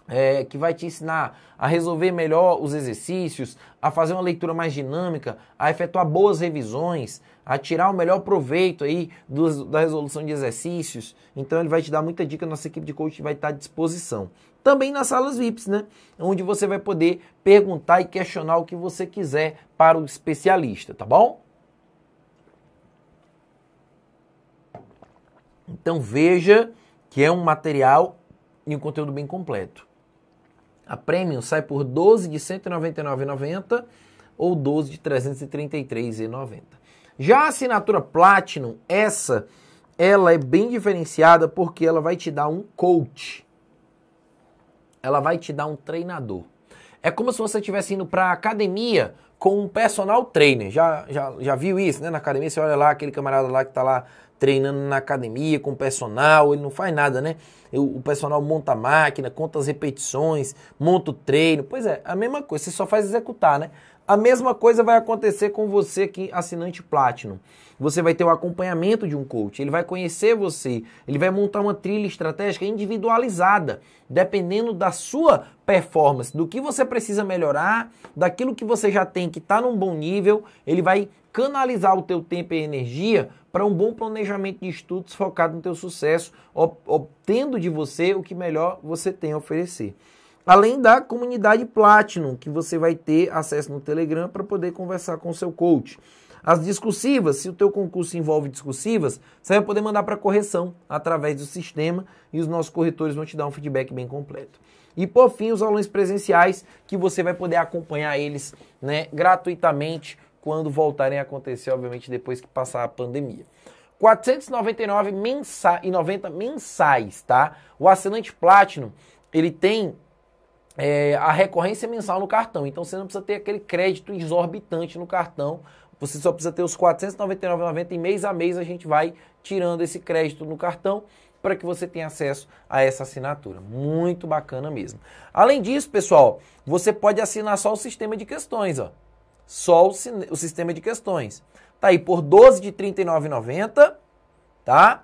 é, que vai te ensinar a resolver melhor os exercícios, a fazer uma leitura mais dinâmica, a efetuar boas revisões, a tirar o melhor proveito aí da resolução de exercícios. Então ele vai te dar muita dica, nossa equipe de coaching vai estar à disposição também nas salas VIPs, né? Onde você vai poder perguntar e questionar o que você quiser para o especialista, tá bom? Então veja que é um material e um conteúdo bem completo. A Premium sai por 12 de 199,90 ou 12 de 333,90. Já a assinatura Platinum, essa, ela é bem diferenciada porque ela vai te dar um coach ela vai te dar um treinador. É como se você estivesse indo para academia com um personal trainer. Já, já, já viu isso, né? Na academia, você olha lá aquele camarada lá que está lá treinando na academia com personal, ele não faz nada, né? O, o personal monta a máquina, conta as repetições, monta o treino. Pois é, a mesma coisa, você só faz executar, né? A mesma coisa vai acontecer com você aqui, assinante Platinum. Você vai ter o acompanhamento de um coach, ele vai conhecer você, ele vai montar uma trilha estratégica individualizada, dependendo da sua performance, do que você precisa melhorar, daquilo que você já tem que está num bom nível, ele vai canalizar o teu tempo e energia para um bom planejamento de estudos focado no teu sucesso, obtendo de você o que melhor você tem a oferecer. Além da comunidade Platinum, que você vai ter acesso no Telegram para poder conversar com o seu coach. As discursivas, se o teu concurso envolve discursivas, você vai poder mandar para correção através do sistema e os nossos corretores vão te dar um feedback bem completo. E por fim, os alunos presenciais, que você vai poder acompanhar eles né, gratuitamente quando voltarem a acontecer, obviamente, depois que passar a pandemia. 499 mensa e mensais, tá? O assinante Platinum, ele tem é, a recorrência mensal no cartão, então você não precisa ter aquele crédito exorbitante no cartão você só precisa ter os 499,90 e mês a mês a gente vai tirando esse crédito no cartão para que você tenha acesso a essa assinatura. Muito bacana mesmo. Além disso, pessoal, você pode assinar só o sistema de questões, ó. Só o, o sistema de questões. Tá aí por 12 de 39,90, tá?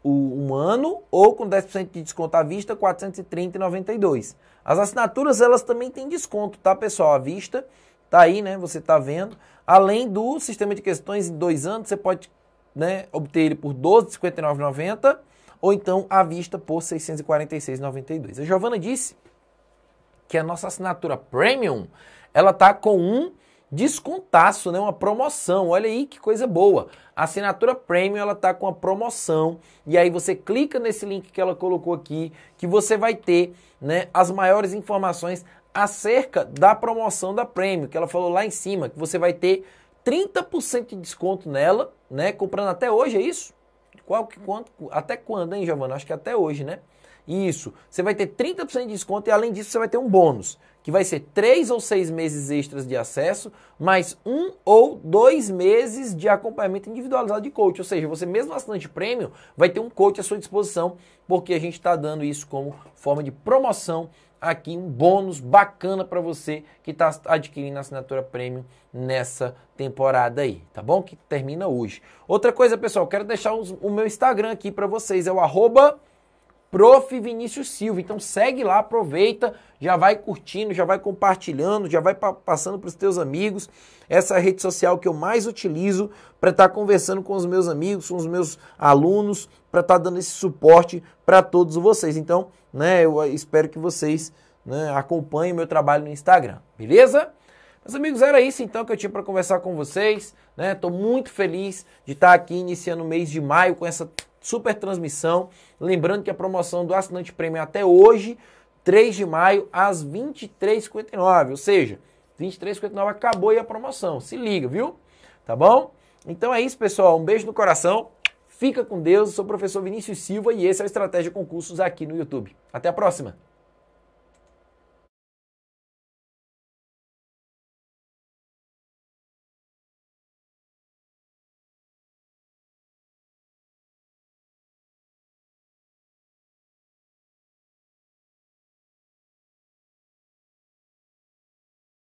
O, um ano ou com 10% de desconto à vista, 430,92. As assinaturas elas também têm desconto, tá, pessoal? À vista, tá aí, né? Você tá vendo. Além do sistema de questões em dois anos, você pode né, obter ele por R$ 12,59,90 ou então à vista por R$ 646,92. A Giovana disse que a nossa assinatura Premium, ela tá com um descontaço, né? Uma promoção. Olha aí que coisa boa. A assinatura Premium ela tá com a promoção e aí você clica nesse link que ela colocou aqui que você vai ter, né, as maiores informações acerca da promoção da Premium, que ela falou lá em cima, que você vai ter 30% de desconto nela, né? Comprando até hoje, é isso? Qual que quanto? Até quando, hein, Giovana? Acho que até hoje, né? Isso. Você vai ter 30% de desconto e além disso você vai ter um bônus, que vai ser três ou seis meses extras de acesso, mais um ou dois meses de acompanhamento individualizado de coach. Ou seja, você mesmo assinante prêmio vai ter um coach à sua disposição, porque a gente está dando isso como forma de promoção aqui um bônus bacana para você que está adquirindo a assinatura premium nessa temporada aí, tá bom? Que termina hoje. Outra coisa, pessoal, quero deixar os, o meu Instagram aqui para vocês, é o arroba Prof. Vinícius Silva. Então segue lá, aproveita, já vai curtindo, já vai compartilhando, já vai passando para os teus amigos. Essa é rede social que eu mais utilizo para estar tá conversando com os meus amigos, com os meus alunos, para estar tá dando esse suporte para todos vocês. Então, né, eu eh, espero que vocês né, acompanhem meu trabalho no Instagram, beleza? Meus amigos, era isso então que eu tinha para conversar com vocês. Estou né? muito feliz de estar tá aqui iniciando o mês de maio com essa super transmissão. Lembrando que a promoção do assinante prêmio é até hoje, 3 de maio, às 23h59. Ou seja, 23h59 acabou aí a promoção. Se liga, viu? Tá bom? Então é isso, pessoal. Um beijo no coração. Fica com Deus. Eu sou o professor Vinícius Silva e esse é o Estratégia Concursos aqui no YouTube. Até a próxima!